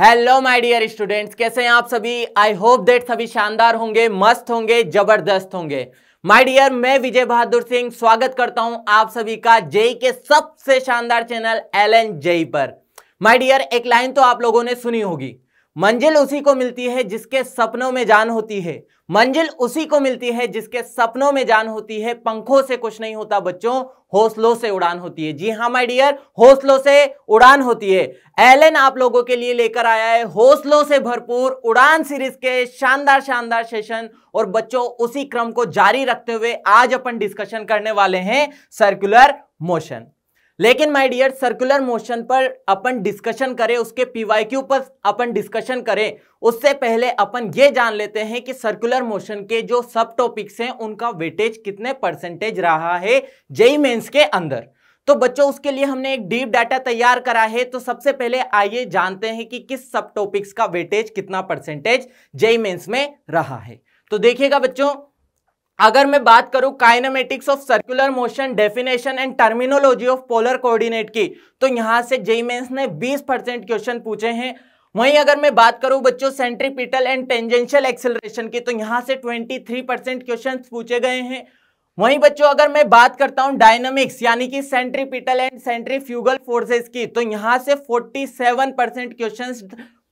Hello my dear students कैसे हैं आप सभी आई होप दैट सभी शानदार होंगे मस्त होंगे जबरदस्त होंगे माय डियर मैं विजय बहादुर सिंह स्वागत करता हूं आप सभी का जेई के सबसे शानदार चैनल एल एन जेई पर माय डियर एक लाइन तो आप लोगों ने सुनी होगी मंजिल उसी को मिलती है जिसके सपनों में जान होती है मंजिल उसी को मिलती है जिसके सपनों में जान होती है पंखों से कुछ नहीं होता बच्चों हौसलों से उड़ान होती है जी हाँ माय डियर हौसलों से उड़ान होती है एलन आप लोगों के लिए लेकर आया है हौसलों से भरपूर उड़ान सीरीज के शानदार शानदार सेशन और बच्चों उसी क्रम को जारी रखते हुए आज अपन डिस्कशन करने वाले हैं सर्कुलर मोशन लेकिन माय डियर सर्कुलर मोशन पर अपन डिस्कशन करें उसके पीवाईक्यू पर अपन डिस्कशन करें उससे पहले अपन ये जान लेते हैं कि सर्कुलर मोशन के जो सब टॉपिक्स हैं उनका वेटेज कितने परसेंटेज रहा है जेई मेंस के अंदर तो बच्चों उसके लिए हमने एक डीप डाटा तैयार करा है तो सबसे पहले आइए जानते हैं कि किस सब टॉपिक्स का वेटेज कितना परसेंटेज जेई मेन्स में रहा है तो देखिएगा बच्चों अगर मैं बात करूं kinematics of circular motion definition and terminology of polar coordinate की तो यहां से जेईमेंस ने 20 परसेंट क्वेश्चन पूछे हैं वहीं अगर मैं बात करूं बच्चों सेंट्रीपिटल एंड टेंजेंशियल एक्सेलरेशन की तो यहां से 23 परसेंट क्वेश्चन पूछे गए हैं वहीं बच्चों अगर मैं बात करता हूं डायनामिक्स यानी कि सेंट्रीपिटल एंड सेंट्रीफ्यूगल फोर्सेस की तो यहां से 47 परसेंट क्वेश्चन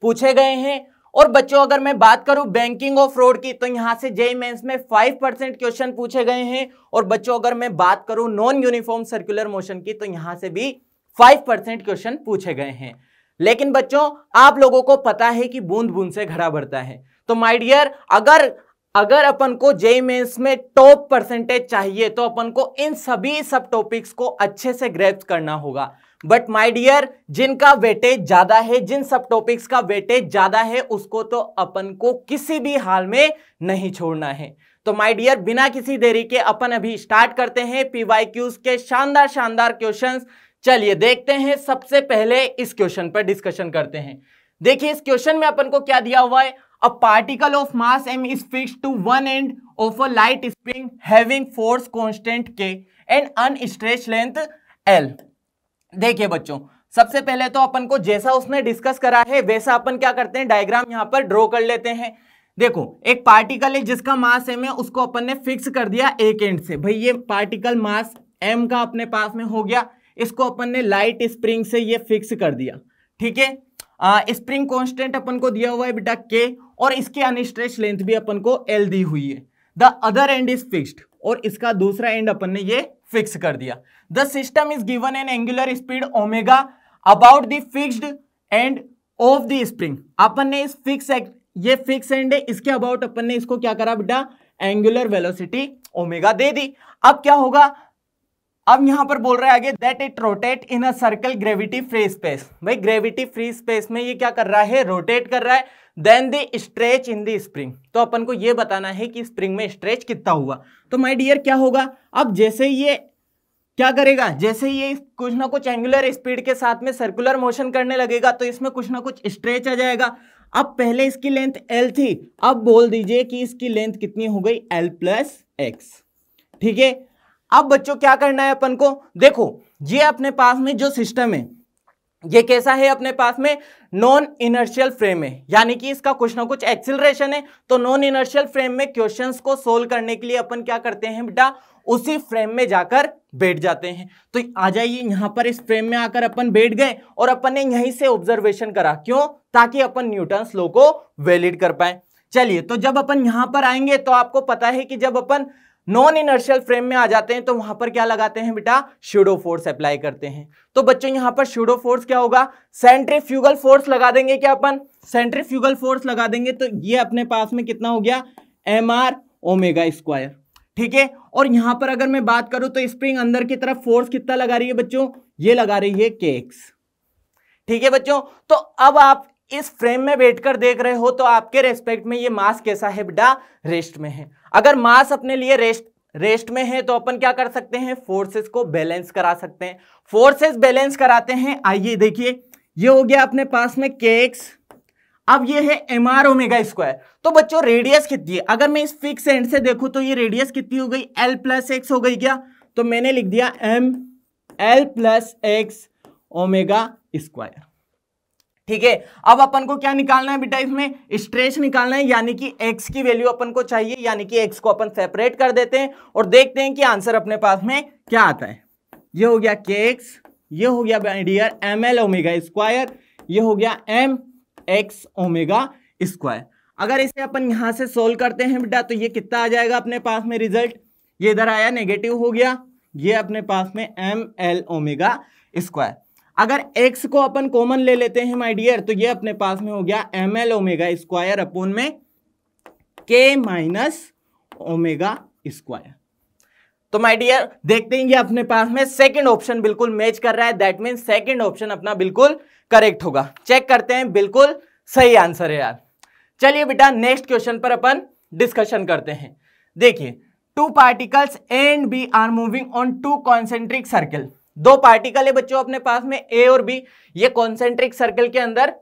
पूछे गए हैं और बच्चों अगर मैं बात करूं बैंकिंग और फ्रॉड की तो यहां से जेई मेंस में फाइव परसेंट क्वेश्चन पूछे गए हैं और बच्चों अगर मैं बात करूं नॉन यूनिफॉर्म सर्कुलर मोशन की तो यहां से भी फाइव परसेंट क्वेश्चन पूछे गए हैं लेकिन बच्चों आप लोगों को पता है कि बूंद बूंद से घड़ा भरता है तो माइडियर डियर अगर अगर अपन को जेई मेन्स में टॉप परसेंटेज चाहिए तो अपन को इन सभी सब टॉपिक्स को अच्छे से ग्रेप्स करना होगा बट माई डियर जिनका वेटेज ज्यादा है जिन सब टॉपिक्स का वेटेज ज्यादा है उसको तो अपन को किसी भी हाल में नहीं छोड़ना है तो माय डियर बिना किसी देरी के अपन अभी स्टार्ट करते हैं पीवाई क्यूज के शानदार शानदार क्वेश्चंस चलिए देखते हैं सबसे पहले इस क्वेश्चन पर डिस्कशन करते हैं देखिए इस क्वेश्चन में अपन को क्या दिया हुआ है a particle of mass m is fixed to one end of a light spring having force constant k and unstressed length L देखिए बच्चों सबसे पहले तो अपन को जैसा उसने डिस्कस करा है वैसा अपन क्या करते हैं डायग्राम यहाँ पर ड्रॉ कर लेते हैं देखो एक पार्टिकल है जिसका मास एम है उसको अपन ने फिक्स कर दिया एक एंड से भाई ये पार्टिकल मास एम का अपने पास में हो गया इसको अपन ने लाइट स्प्रिंग से ये फिक्स कर दिया ठीक है स्प्रिंग कांस्टेंट अपन को दिया हुआ है बेटा के और इसके अनस्ट्रेच लेंथ भी अपन को एल दी हुई है the other end is fixed और इसका दूसरा एंड अपन ने ये फिक्स कर दिया the system is given an angular speed omega about the fixed end of the spring अपन ने इस फिक्स ये फिक्स एंड है इसके अबाउट अपन ने इसको क्या करा बेटा एंगुलर वेलोसिटी ओमेगा दे दी अब क्या होगा अब यहां पर बोल रहा है आगे that it rotate in a circle gravity free space भाई ग्रेविटी फ्री स्पेस में ये क्या कर रहा है रोटेट कर रहा है then the stretch in the spring तो अपन को ये बताना है कि स्प्रिंग में स्ट्रेच कितना हुआ तो माय डियर क्या होगा अब जैसे ये क्या करेगा जैसे ये कुछ ना कुछ एंगुलर स्पीड के साथ में सर्कुलर मोशन करने लगेगा तो इसमें कुछ ना कुछ स्ट्रेच आ जाएगा अब पहले इसकी लेंथ एल थी अब बोल दीजिए कि इसकी लेंथ कितनी हो गई एल प्लस एक्स ठीक है अब बच्चों क्या करना है अपन को देखो ये अपने पास में जो सिस्टम है ये कैसा है अपने पास में नॉन इनर्शियल फ्रेम है यानी कि इसका कुछ ना कुछ एक्सिलेशन है तो नॉन इनर्शियल फ्रेम में क्वेश्चंस को सोल्व करने के लिए अपन क्या करते हैं बेटा उसी फ्रेम में जाकर बैठ जाते हैं तो आ जाइए यहाँ पर इस फ्रेम में आकर अपन बैठ गए और अपन ने यहीं से ऑब्जर्वेशन करा क्यों ताकि अपन न्यूटन स्लो को वैलिड कर पाए चलिए तो जब अपन यहां पर आएंगे तो आपको पता है कि जब अपन नॉन इनर्शियल फ्रेम में आ जाते हैं तो वहां पर क्या लगाते हैं बेटा शूडो फोर्स अप्लाई करते हैं तो बच्चों यहां पर शूडो फोर्स क्या होगा सेंट्रीफ्यूगल फोर्स लगा देंगे क्या अपन सेंट्रीफ्यूगल फोर्स लगा देंगे तो ये अपने पास में कितना हो गया एम आर ओमेगा स्क्वायर ठीक है और यहां पर अगर मैं बात करूं तो स्प्रिंग अंदर की तरफ फोर्स कितना लगा रही है बच्चों ये लगा रही है केक्स ठीक है बच्चों तो अब आप इस फ्रेम में बैठकर देख रहे हो तो आपके रेस्पेक्ट में ये मास कैसा है बेटा रेस्ट में है अगर मास अपने लिए रेस्ट रेस्ट में है तो अपन क्या कर सकते हैं फोर्सेस को बैलेंस करा सकते हैं फोर्सेस बैलेंस कराते हैं आइए देखिए ये हो गया अपने पास में केक्स अब ये है एम आर ओमेगा स्क्वायर तो बच्चों रेडियस कितनी है अगर मैं इस फिक्स एंड से देखूं तो ये रेडियस कितनी हो गई एल प्लस एक्स हो गई क्या तो मैंने लिख दिया M L plus X omega square ठीक है अब अपन को क्या निकालना है बेटा इसमें स्ट्रेस निकालना है यानी कि एक्स की वैल्यू अपन को चाहिए यानी कि एक्स को अपन सेपरेट कर देते हैं और देखते हैं कि आंसर अपने पास में क्या आता है ये हो गया के एक्स ये हो गया dear M L omega square ये हो गया एम एक्स ओमेगा स्क्वायर अगर इसे अपन यहां से सोल्व करते हैं बेटा तो ये कितना आ जाएगा अपने पास में रिजल्ट ये इधर आया नेगेटिव हो गया ये अपने पास में एम एल ओमेगा स्क्वायर अगर x को अपन कॉमन ले लेते हैं माय डियर तो ये अपने पास में हो गया M L omega square upon में के माइनस ओमेगा स्क्वायर तो माय डियर देखते हैं ये अपने पास में सेकंड ऑप्शन बिल्कुल मैच कर रहा है दैट मीन सेकंड ऑप्शन अपना बिल्कुल करेक्ट होगा चेक करते हैं बिल्कुल सही आंसर है यार चलिए बेटा नेक्स्ट क्वेश्चन पर अपन डिस्कशन करते हैं देखिए two particles and B are moving on two concentric circle दो पार्टिकल है बच्चों अपने पास में ए और बी ये कॉन्सेंट्रिक सर्कल के अंदर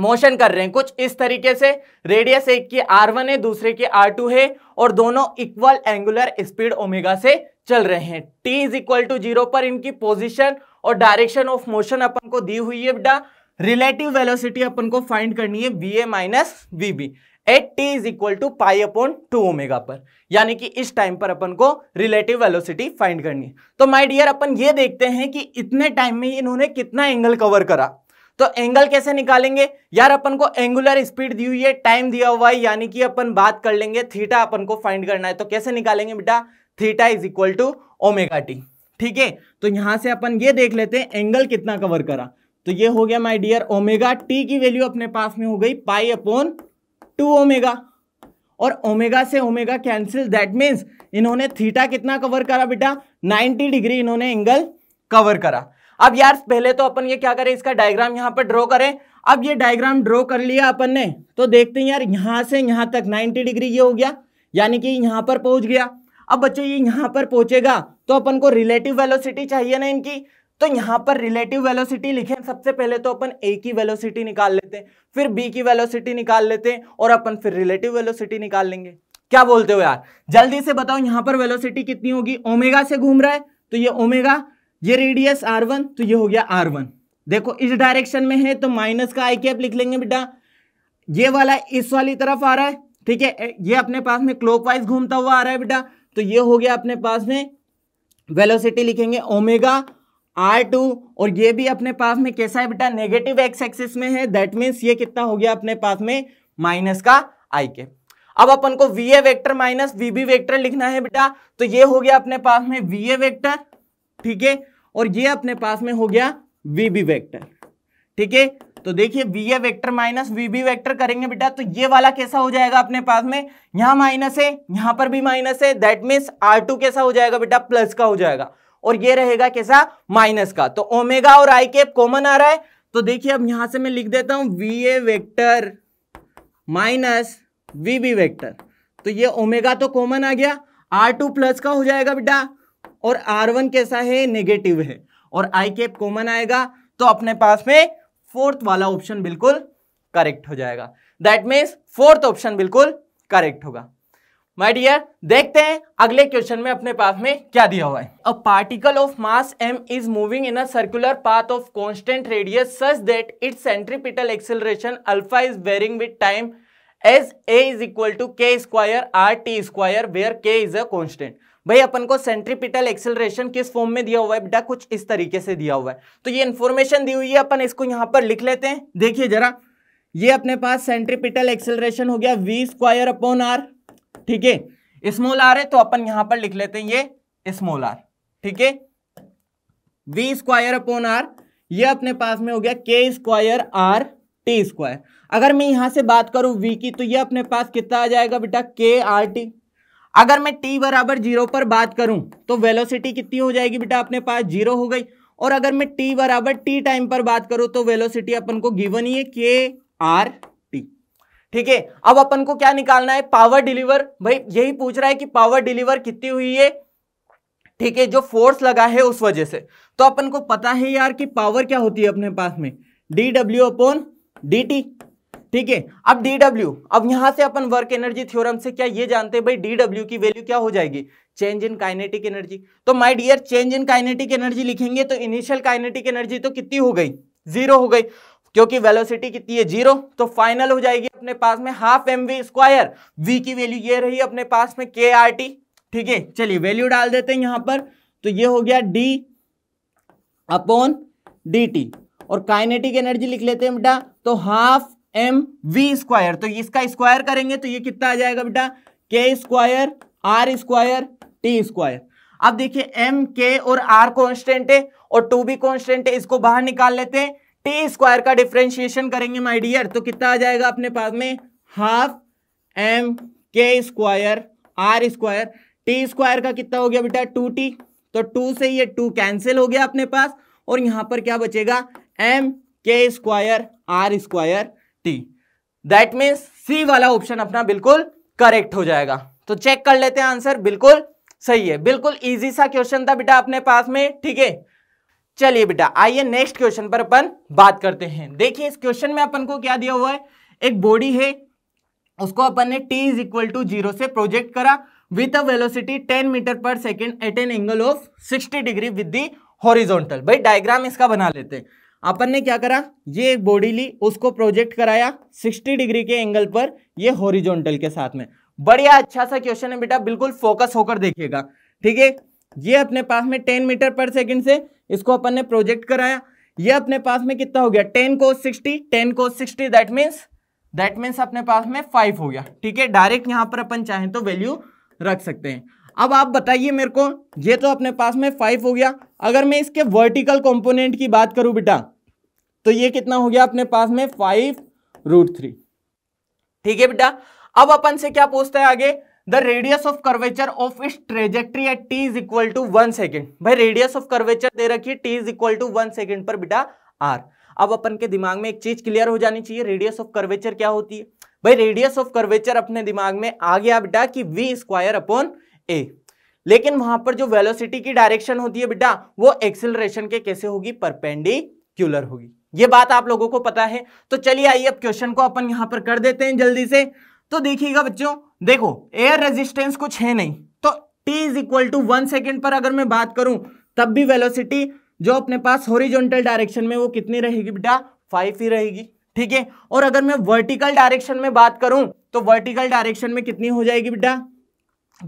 मोशन कर रहे हैं कुछ इस तरीके से रेडियस एक की आर वन है दूसरे की आर टू है और दोनों इक्वल एंगुलर स्पीड ओमेगा से चल रहे हैं T is equal to zero पर इनकी पोजीशन और डायरेक्शन ऑफ मोशन अपन को दी हुई है बेटा रिलेटिव वेलोसिटी अपन को फाइंड करनी है V A minus V B at T is equal to pi upon two omega पर यानी कि इस टाइम पर अपन को रिलेटिव वेलोसिटी फाइंड करनी है तो माय डियर अपन ये देखते हैं कि इतने टाइम में इन्होंने कितना एंगल कवर करा तो एंगल कैसे निकालेंगे यार अपन को एंगुलर स्पीड दी हुई है टाइम दिया हुआ है यानी कि अपन बात कर लेंगे थीटा अपन को फाइंड करना है तो कैसे निकालेंगे बेटा theta is equal to omega T ठीक है तो यहां से अपन ये देख लेते हैं एंगल कितना कवर करा तो ये हो गया माय डियर ओमेगा टी की वैल्यू अपने पास में हो गई पाई अपॉन टू ओमेगा और ओमेगा से ओमेगा कैंसिल दैट मीन्स इन्होंने थीटा कितना कवर करा बेटा 90 डिग्री इन्होंने एंगल कवर करा अब यार पहले तो अपन ये क्या करें इसका डायग्राम यहाँ पर ड्रॉ करें अब ये डायग्राम ड्रॉ कर लिया अपन ने तो देखते हैं यार यहाँ से यहाँ तक 90 डिग्री ये हो गया यानी कि यहाँ पर पहुँच गया अब बच्चों ये यहाँ पर पहुँचेगा तो अपन को रिलेटिव वेलोसिटी चाहिए ना इनकी तो यहां पर रिलेटिव वेलोसिटी लिखें सबसे पहले तो अपन ए की वेलोसिटी निकाल लेते हैं फिर बी की वेलोसिटी निकाल लेते हैं और अपन फिर रिलेटिव वेलोसिटी निकाल लेंगे क्या बोलते हो यार जल्दी से बताओ यहां पर वेलोसिटी कितनी होगी ओमेगा से घूम रहा है तो ये ओमेगा ये रेडियस आर वन तो ये हो गया आर वन देखो इस डायरेक्शन में है तो माइनस का आई कैप लिख लेंगे बेटा ये वाला इस वाली तरफ आ रहा है ठीक है ये अपने पास में क्लॉकवाइज घूमता हुआ आ रहा है बेटा तो ये हो गया अपने पास में वेलोसिटी लिखेंगे ओमेगा आर टू और ये भी अपने पास में कैसा है बेटा नेगेटिव एक्स एक्सिस में है दैट मीन्स ये कितना हो गया अपने पास में माइनस का आई के अब अपन को V A vector minus V B vector लिखना है बेटा तो ये हो गया अपने पास में वी ए वेक्टर ठीक है और ये अपने पास में हो गया वी बी वेक्टर ठीक है तो देखिए V A vector minus V B vector करेंगे बेटा तो ये वाला कैसा हो जाएगा अपने पास में यहां माइनस है यहां पर भी माइनस है दैट मीन्स आर टू कैसा हो जाएगा बेटा प्लस का हो जाएगा और ये रहेगा कैसा माइनस का तो ओमेगा और आई केप कॉमन आ रहा है तो देखिए अब यहां से मैं लिख देता हूं V A vector minus V B vector तो ये ओमेगा तो कॉमन आ गया आर टू प्लस का हो जाएगा बेटा और आर वन कैसा है नेगेटिव है और आई केप कॉमन आएगा तो अपने पास में फोर्थ वाला ऑप्शन बिल्कुल करेक्ट हो जाएगा दैट मीन्स फोर्थ ऑप्शन बिल्कुल करेक्ट होगा माय डियर देखते हैं अगले क्वेश्चन में अपने पास में क्या दिया हुआ है a particle of mass M is moving in a circular path of constant radius such that its centripetal acceleration alpha is varying with time as A is equal to K square R T square where K is a constant भाई अपन को centripetal acceleration किस form में दिया हुआ है बेटा कुछ इस तरीके से दिया हुआ है तो ये इन्फॉर्मेशन दी हुई है अपन इसको यहाँ पर लिख लेते हैं देखिए जरा ये अपने पास सेंट्रीपिटल एक्सेलरेशन हो गया वी स्क्वायर अपॉन आर ठीक है स्मॉल आर है तो अपन यहां पर लिख लेते हैं ये स्मॉल आर ठीक है वी स्क्वायर अपॉन आर ये अपने पास में हो गया के स्क्वायर आर टी स्क्वायर अगर मैं यहां से बात करूं वी की तो ये अपने पास कितना आ जाएगा बेटा के आर टी अगर मैं टी बराबर जीरो पर बात करूं तो वेलोसिटी कितनी हो जाएगी बेटा अपने पास जीरो हो गई और अगर मैं टी बराबर टी टाइम पर बात करूं तो वेलोसिटी अपन को गिवन ही है के आर ठीक है अब अपन को क्या निकालना है पावर डिलीवर भाई यही पूछ रहा है कि पावर डिलीवर कितनी हुई है ठीक है जो फोर्स लगा है उस वजह से तो अपन को पता है यार कि पावर क्या होती है अपने पास में D W upon D T ठीक है अब डी डब्ल्यू अब यहां से अपन वर्क एनर्जी थ्योरम से क्या ये जानते हैं भाई डी डब्ल्यू की वैल्यू क्या हो जाएगी चेंज इन काइनेटिक एनर्जी तो my dear change in kinetic energy लिखेंगे तो इनिशियल काइनेटिक एनर्जी तो कितनी हो गई जीरो हो गई क्योंकि वेलोसिटी कितनी है जीरो तो फाइनल हो जाएगी अपने पास में half M V square V की वैल्यू ये रही अपने पास में के आर टी ठीक है चलिए वैल्यू डाल देते हैं यहां पर तो ये हो गया डी अपॉन डी टी और काइनेटिक एनर्जी लिख लेते हैं बेटा तो हाफ एम वी स्क्वायर तो इसका स्क्वायर करेंगे तो ये कितना आ जाएगा बेटा K square R square T square अब देखिए एम के और आर कॉन्स्टेंट है और टू भी कॉन्स्टेंट है इसको बाहर निकाल लेते हैं टी स्क्वायर का डिफ्रेंशिएशन करेंगे माय डियर तो कितना आ जाएगा अपने पास में half M K square R square T square का कितना हो गया बेटा टू टी तो टू से ये टू कैंसिल हो गया अपने पास और यहां पर क्या बचेगा M K square R square T that means C वाला ऑप्शन अपना बिल्कुल करेक्ट हो जाएगा तो चेक कर लेते हैं आंसर बिल्कुल सही है बिल्कुल इजी सा क्वेश्चन था बेटा अपने पास में ठीक है चलिए बेटा आइए नेक्स्ट क्वेश्चन पर अपन बात करते हैं देखिए इस क्वेश्चन में अपन को क्या दिया हुआ है एक बॉडी है उसको अपन ने t is equal to zero से प्रोजेक्ट करा with a velocity 10 metre per second at an angle of 60 degree with the horizontal भाई डायग्राम इसका बना लेते हैं अपन ने क्या करा ये एक बॉडी ली उसको प्रोजेक्ट कराया 60 डिग्री के एंगल पर ये हॉरिजॉन्टल के साथ में बढ़िया अच्छा सा क्वेश्चन है बेटा बिल्कुल फोकस होकर देखिएगा ठीक है ये अपने पास में 10 मीटर पर सेकंड से इसको अपन ने प्रोजेक्ट कराया ये अपने पास में कितना हो गया टेन को सिक्सटी टेन को sixty that means that means अपने पास में फाइव हो गया ठीक है डायरेक्ट यहाँ पर अपन चाहें तो वैल्यू रख सकते हैं अब आप बताइए मेरे को ये तो अपने पास में फाइव हो गया अगर मैं इसके वर्टिकल कंपोनेंट की बात करूं बेटा तो ये कितना हो गया अपने पास में फाइव रूट थ्री ठीक है बेटा अब अपन से क्या पूछता है आगे the radius of curvature of इस trajectory at T is equal to one second भाई रेडियस ऑफ कर्वेचर दे रखिए t is equal to one second पर बेटा आर अब अपन के दिमाग में एक चीज क्लियर हो जानी चाहिए रेडियस ऑफ कर्वेचर क्या होती है भाई रेडियस ऑफ कर्वेचर अपने दिमाग में आ गया बेटा कि वी स्क्वायर अपॉन ए लेकिन वहां पर जो वेलोसिटी की डायरेक्शन होती है बेटा वो एक्सेलरेशन के कैसे होगी परपेंडिक्यूलर होगी ये बात आप लोगों को पता है तो चलिए आइए अब क्वेश्चन को अपन यहां पर कर देते हैं जल्दी से तो देखिएगा बच्चों देखो एयर रेजिस्टेंस कुछ है नहीं तो t is equal to one second पर अगर मैं बात करूं तब भी वेलोसिटी जो अपने पास होरिजोनटल डायरेक्शन में वो कितनी रहेगी बेटा फाइव ही रहेगी ठीक है और अगर मैं वर्टिकल डायरेक्शन में बात करूं तो वर्टिकल डायरेक्शन में कितनी हो जाएगी बेटा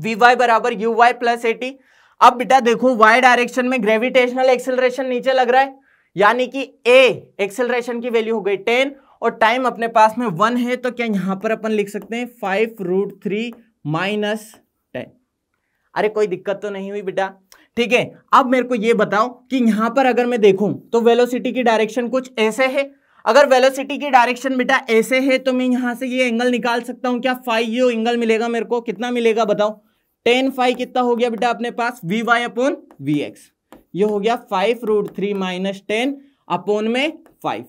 वी वाई बराबर यू वाई प्लस एटी अब बेटा देखो वाई डायरेक्शन में ग्रेविटेशनल एक्सेलरेशन नीचे लग रहा है यानी कि ए एक्सेलरेशन की वैल्यू हो गई टेन और टाइम अपने पास में वन है तो क्या यहां पर अपन लिख सकते हैं five root three minus ten अरे कोई दिक्कत तो नहीं हुई बेटा ठीक है अब मेरे को ये बताओ कि यहां पर अगर मैं देखूं तो वेलोसिटी की डायरेक्शन कुछ ऐसे है अगर वेलोसिटी की डायरेक्शन बेटा ऐसे है तो मैं यहां से ये एंगल निकाल सकता हूं क्या फाइव ये एंगल मिलेगा मेरे को कितना मिलेगा बताओ टेन फाइव कितना हो गया बेटा अपने पास v y upon v x ये हो गया five root three minus ten upon में फाइव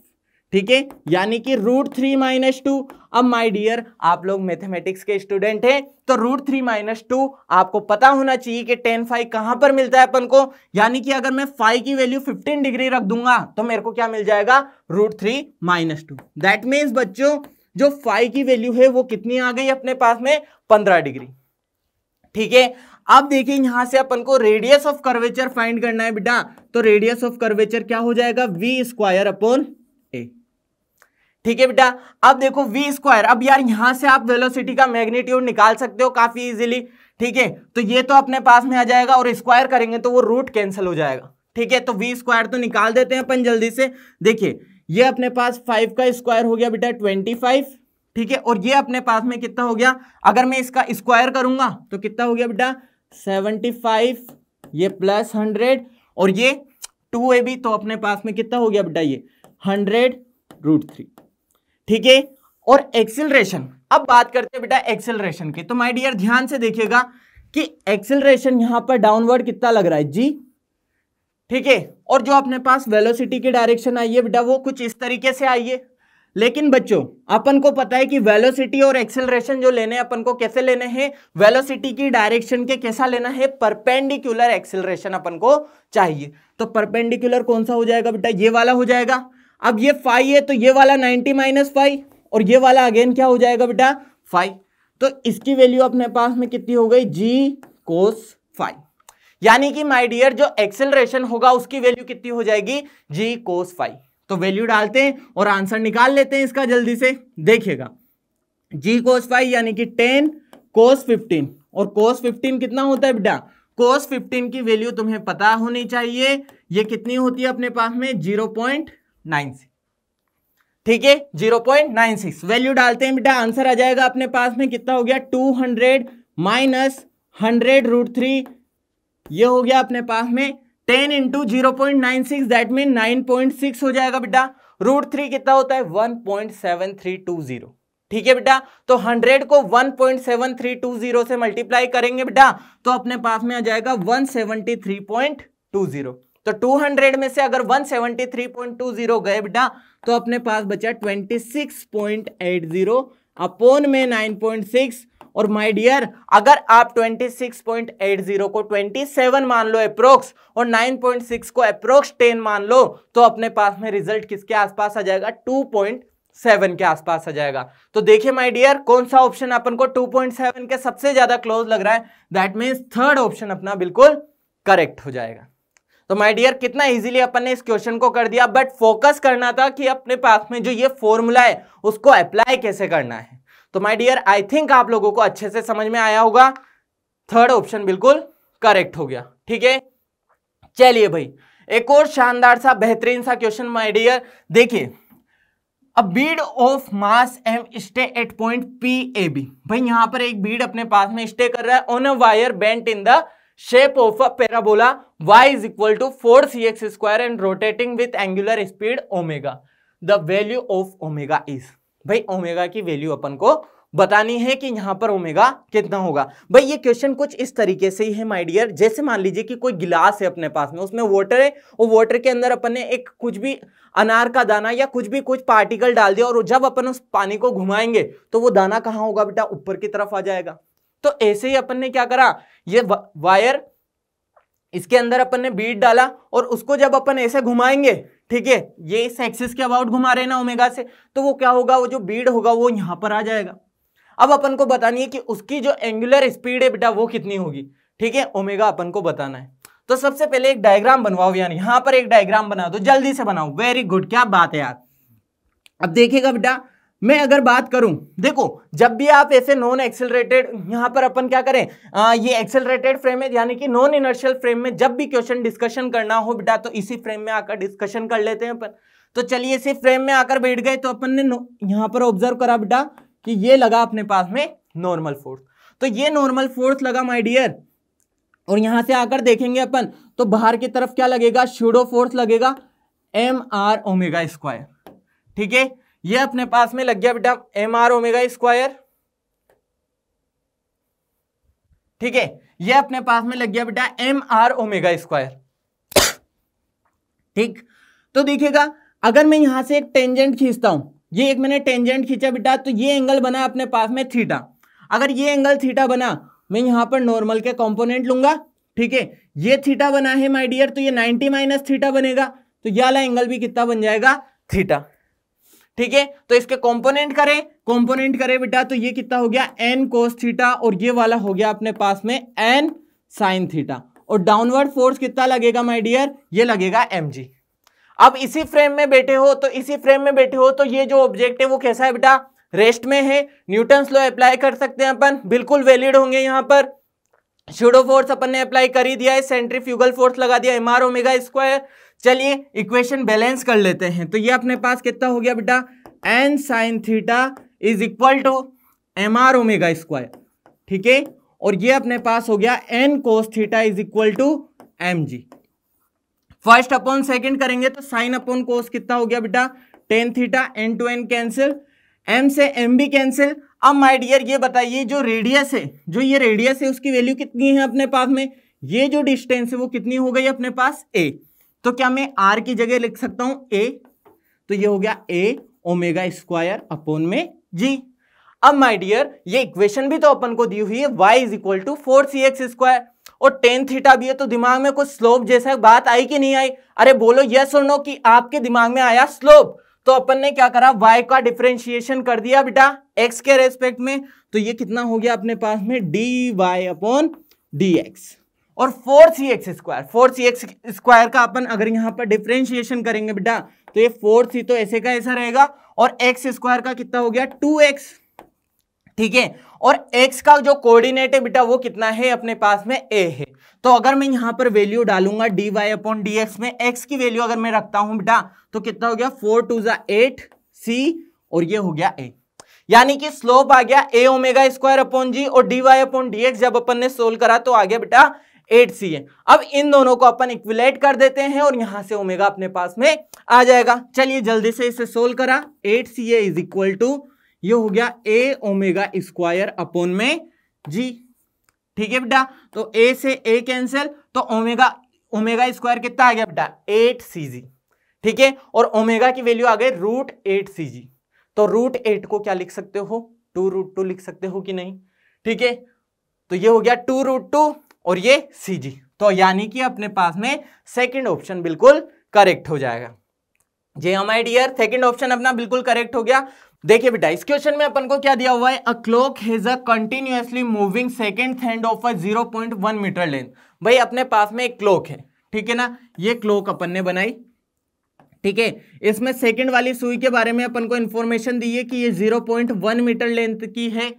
ठीक है यानी कि रूट थ्री माइनस टू अब माय डियर आप लोग मैथमेटिक्स के स्टूडेंट हैं तो रूट थ्री माइनस टू आपको पता होना चाहिए कि टेन फाइव कहां पर मिलता है अपन को यानी कि अगर मैं फाइव की वैल्यू फिफ्टीन डिग्री रख दूंगा तो मेरे को क्या मिल जाएगा root three minus two that means बच्चों जो फाइव की वैल्यू है वो कितनी आ गई अपने पास में पंद्रह डिग्री ठीक है अब देखिए यहां से अपन को रेडियस ऑफ कर्वेचर फाइंड करना है बेटा तो रेडियस ऑफ कर्वेचर क्या हो जाएगा वी स्क्वायर अपॉन ठीक है बेटा अब देखो वी स्क्वायर अब यार यहां से आप वेलोसिटी का मैग्नीट्यूड निकाल सकते हो काफी इजीली ठीक है तो ये तो अपने पास में आ जाएगा और स्क्वायर करेंगे तो वो रूट कैंसिल हो जाएगा ठीक है तो वी स्क्वायर तो निकाल देते हैं अपन जल्दी से देखिए ये अपने पास फाइव का स्क्वायर हो गया बेटा ट्वेंटी ठीक है और ये अपने पास में कितना हो गया अगर मैं इसका स्क्वायर करूंगा तो कितना हो गया बेटा सेवेंटी फाइव ये प्लस हंड्रेड और ये टू ए बी तो अपने पास में कितना हो गया बेटा ये हंड्रेड रूट थ्री ठीक है और एक्सिलरेशन अब बात करते हैं बेटा एक्सेलरेशन की तो माय डियर ध्यान से देखिएगा कि एक्सेलरेशन यहां पर डाउनवर्ड कितना लग रहा है जी ठीक है और जो अपने पास वेलोसिटी की डायरेक्शन आई है बेटा वो कुछ इस तरीके से आई है लेकिन बच्चों अपन को पता है कि वेलोसिटी और एक्सेलरेशन जो लेने अपन को कैसे लेने हैं वेलोसिटी की डायरेक्शन के कैसा लेना है परपेंडिकुलर एक्सेलरेशन अपन को चाहिए तो परपेंडिकुलर कौन सा हो जाएगा बेटा ये वाला हो जाएगा अब ये फाइव है तो ये वाला नाइनटी माइनस फाइव और ये वाला अगेन क्या हो जाएगा बेटा फाइव तो इसकी वैल्यू अपने पास में कितनी हो गई जी कोस फाइव यानी कि माय डियर जो एक्सेलरेशन होगा उसकी वैल्यू कितनी हो जाएगी जी कोस फाइव तो वैल्यू डालते हैं और आंसर निकाल लेते हैं इसका जल्दी से देखिएगा जी कोस फाइव यानी कि टेन कोस फिफ्टीन और कोस फिफ्टीन कितना होता है बेटा कोस फिफ्टीन की वैल्यू तुम्हें पता होनी चाहिए ये कितनी होती है अपने पास में जीरो पॉइंट नाइन ठीक है zero point nine six value डालते हैं बेटा आंसर आ जाएगा अपने पास में कितना हो गया two hundred minus hundred root three ये हो गया अपने पास में ten into zero point nine six that mean nine point six हो जाएगा बेटा रूट थ्री कितना होता है one point seven three two zero ठीक है बेटा तो हंड्रेड को one point seven three two zero से मल्टीप्लाई करेंगे बेटा तो अपने पास में आ जाएगा one seventy three point two zero तो 200 में से अगर 173.20 गए बेटा तो अपने पास बचा 26.80 अपॉन में 9.6 और माय डियर अगर आप 26.80 को 27 मान लो अप्रोक्स और 9.6 को अप्रोक्स 10 मान लो तो अपने पास में रिजल्ट किसके आसपास आ जाएगा सेवन के आसपास आ जाएगा तो देखिए माय डियर कौन सा ऑप्शन अपन को 2.7 के सबसे ज्यादा क्लोज लग रहा है दैट मीन्स थर्ड ऑप्शन अपना बिल्कुल करेक्ट हो जाएगा तो माय डियर कितना इजीली अपन ने इस क्वेश्चन को कर दिया बट फोकस करना था कि अपने पास में जो ये फॉर्मूला है उसको अप्लाई कैसे करना है तो माय डियर आई थिंक आप लोगों को अच्छे से समझ में आया होगा थर्ड ऑप्शन बिल्कुल करेक्ट हो गया ठीक है चलिए भाई एक और शानदार सा बेहतरीन सा क्वेश्चन माई डियर देखिए a bead of mass m stay at point p a b भाई यहां पर एक बीड अपने पास में स्टे कर रहा है on a wire bent in the of a parabola y is equal to four c x square and rotating with angular speed omega the value of omega is भाई ओमेगा की वैल्यू अपन को बतानी है कि यहाँ पर ओमेगा कितना होगा भाई ये क्वेश्चन कुछ इस तरीके से ही है माय डियर जैसे मान लीजिए कि कोई गिलास है अपने पास में उसमें वाटर है और वाटर के अंदर अपन ने एक कुछ भी अनार का दाना या कुछ भी कुछ पार्टिकल डाल दिया और जब अपन उस पानी को घुमाएंगे तो वो दाना कहाँ होगा बेटा ऊपर की तरफ आ जाएगा तो ऐसे ही अपन ने क्या करा ये वायर इसके अंदर अपन ने बीट डाला और उसको जब अपन ऐसे घुमाएंगे ठीक है ये इस एक्सिस के अबाउट घुमा रहे ना ओमेगा से तो वो क्या होगा वो जो बीड होगा वो यहां पर आ जाएगा अब अपन को बतानी है कि उसकी जो एंगुलर स्पीड है बेटा वो कितनी होगी ठीक है ओमेगा अपन को बताना है तो सबसे पहले एक डायग्राम बनवाओ यार यहां पर एक डायग्राम बना दो जल्दी से बनाओ वेरी गुड क्या बात है यार अब देखिएगा बेटा मैं अगर बात करूं देखो जब भी आप ऐसे नॉन एक्सेलरेटेड यहां पर अपन क्या करें आ, ये एक्सेलरेटेड फ्रेम है यानी कि नॉन इनर्शियल फ्रेम में जब भी क्वेश्चन डिस्कशन करना हो बेटा तो इसी फ्रेम में आकर डिस्कशन कर लेते हैं अपन तो चलिए इसी फ्रेम में आकर बैठ गए तो अपन ने यहां पर ऑब्जर्व करा बेटा कि ये लगा अपने पास में नॉर्मल फोर्स तो ये नॉर्मल फोर्स लगा माई डियर और यहां से आकर देखेंगे अपन तो बाहर की तरफ क्या लगेगा शूडो फोर्स लगेगा एम आर ओमेगा स्क्वायर ठीक है ये अपने पास में लग गया बेटा एम आर ओमेगा स्क्वायर ठीक है ये अपने पास में लग गया बेटा एम आर ओमेगा स्क्वायर ठीक तो देखिएगा अगर मैं यहां से एक टेंजेंट खींचता हूं ये एक मैंने टेंजेंट खींचा बेटा तो ये एंगल बना अपने पास में थीटा अगर ये एंगल थीटा बना मैं यहां पर नॉर्मल के कॉम्पोनेंट लूंगा ठीक है ये थीटा बना है माय डियर तो ये 90 माइनस थीटा बनेगा तो ये वाला एंगल भी कितना बन जाएगा थीटा ठीक है तो इसके कंपोनेंट करें कंपोनेंट करें बेटा तो ये कितना हो गया एन कोस थीटा और ये वाला हो गया अपने पास में एन साइन थीटा और डाउनवर्ड फोर्स कितना लगेगा माय डियर ये लगेगा एम जी अब इसी फ्रेम में बैठे हो तो इसी फ्रेम में बैठे हो तो ये जो ऑब्जेक्ट है वो कैसा है बेटा रेस्ट में है न्यूटन लॉ अप्लाई कर सकते हैं अपन बिल्कुल वैलिड होंगे यहाँ पर शूडो फोर्स अपन ने अप्लाई कर ही दिया है सेंट्रीफ्यूगल फोर्स लगा दिया एम आर ओमेगा स्क्वायर चलिए इक्वेशन बैलेंस कर लेते हैं तो ये अपने पास कितना हो गया बेटा n sine theta is equal to m are omega square ठीक है और ये अपने पास हो गया n cos theta is equal to M g first upon second करेंगे तो साइन अपॉन कोस कितना हो गया बेटा tan theta n to n cancel m से एम भी कैंसिल अब माय डियर ये बताइए जो रेडियस है जो ये रेडियस है उसकी वैल्यू कितनी है अपने पास में ये जो डिस्टेंस है वो कितनी हो गई अपने पास ए तो क्या मैं आर की जगह लिख सकता हूं ए तो ये हो गया ए ओमेगा स्क्वायर अपोन में जी अब माय डियर ये इक्वेशन भी तो अपन को दी हुई है y is equal to four c x square और टेन थीटा भी है तो दिमाग में कुछ स्लोप जैसा बात आई कि नहीं आई अरे बोलो यस और नो कि आपके दिमाग में आया स्लोप तो अपन ने क्या करा वाई का डिफ्रेंशिएशन कर दिया बेटा एक्स के रेस्पेक्ट में तो ये कितना हो गया अपने पास में d y upon d x और four c x square four c x square का अपन अगर यहाँ पर डिफ्रेंशिएशन करेंगे बेटा तो ये फोर सी तो ऐसे का ऐसा रहेगा और एक्स स्क्वायर का कितना हो गया टू एक्स ठीक है और x का जो कोऑर्डिनेट है बेटा वो कितना है अपने पास में a है तो अगर मैं यहाँ पर वैल्यू डालूंगा d y upon d x में x की वैल्यू अगर मैं रखता हूं बेटा तो कितना हो गया फोर टू जा एट सी और ये हो गया a यानी कि स्लोप आ गया a omega square upon g और d y upon d x जब अपन ने सोल्व करा तो आ गया बेटा एट सी है अब इन दोनों को अपन इक्विलेट कर देते हैं और यहां से ओमेगा अपने पास में आ जाएगा चलिए जल्दी से इसे सोल्व करा at c a is equal to ये हो गया ए ओमेगा स्क्वायर अपोन में जी ठीक है बेटा तो ए से ए कैंसिल तो ओमेगा ओमेगा स्क्वायर कितना आ गया बेटा एट सी जी ठीक है और ओमेगा की वैल्यू आ गई रूट एट सी जी तो रूट एट को क्या लिख सकते हो टू रूट टू लिख सकते हो कि नहीं ठीक है तो ये हो गया टू रूट टू और ये सी जी तो यानी कि अपने पास में सेकेंड ऑप्शन बिल्कुल करेक्ट हो जाएगा जे जी आई डियर सेकेंड ऑप्शन अपना बिल्कुल करेक्ट हो गया देखिए बेटा इस क्वेश्चन में अपन को क्या दिया हुआ है a clock has a continuously moving second hand of a 0.1 metre length भाई अपने पास में एक क्लॉक है ठीक है ना ये क्लॉक अपन ने बनाई ठीक है इसमें सेकंड वाली सुई के बारे में अपन को इंफॉर्मेशन दी है कि ये 0.1 मीटर लेंथ की है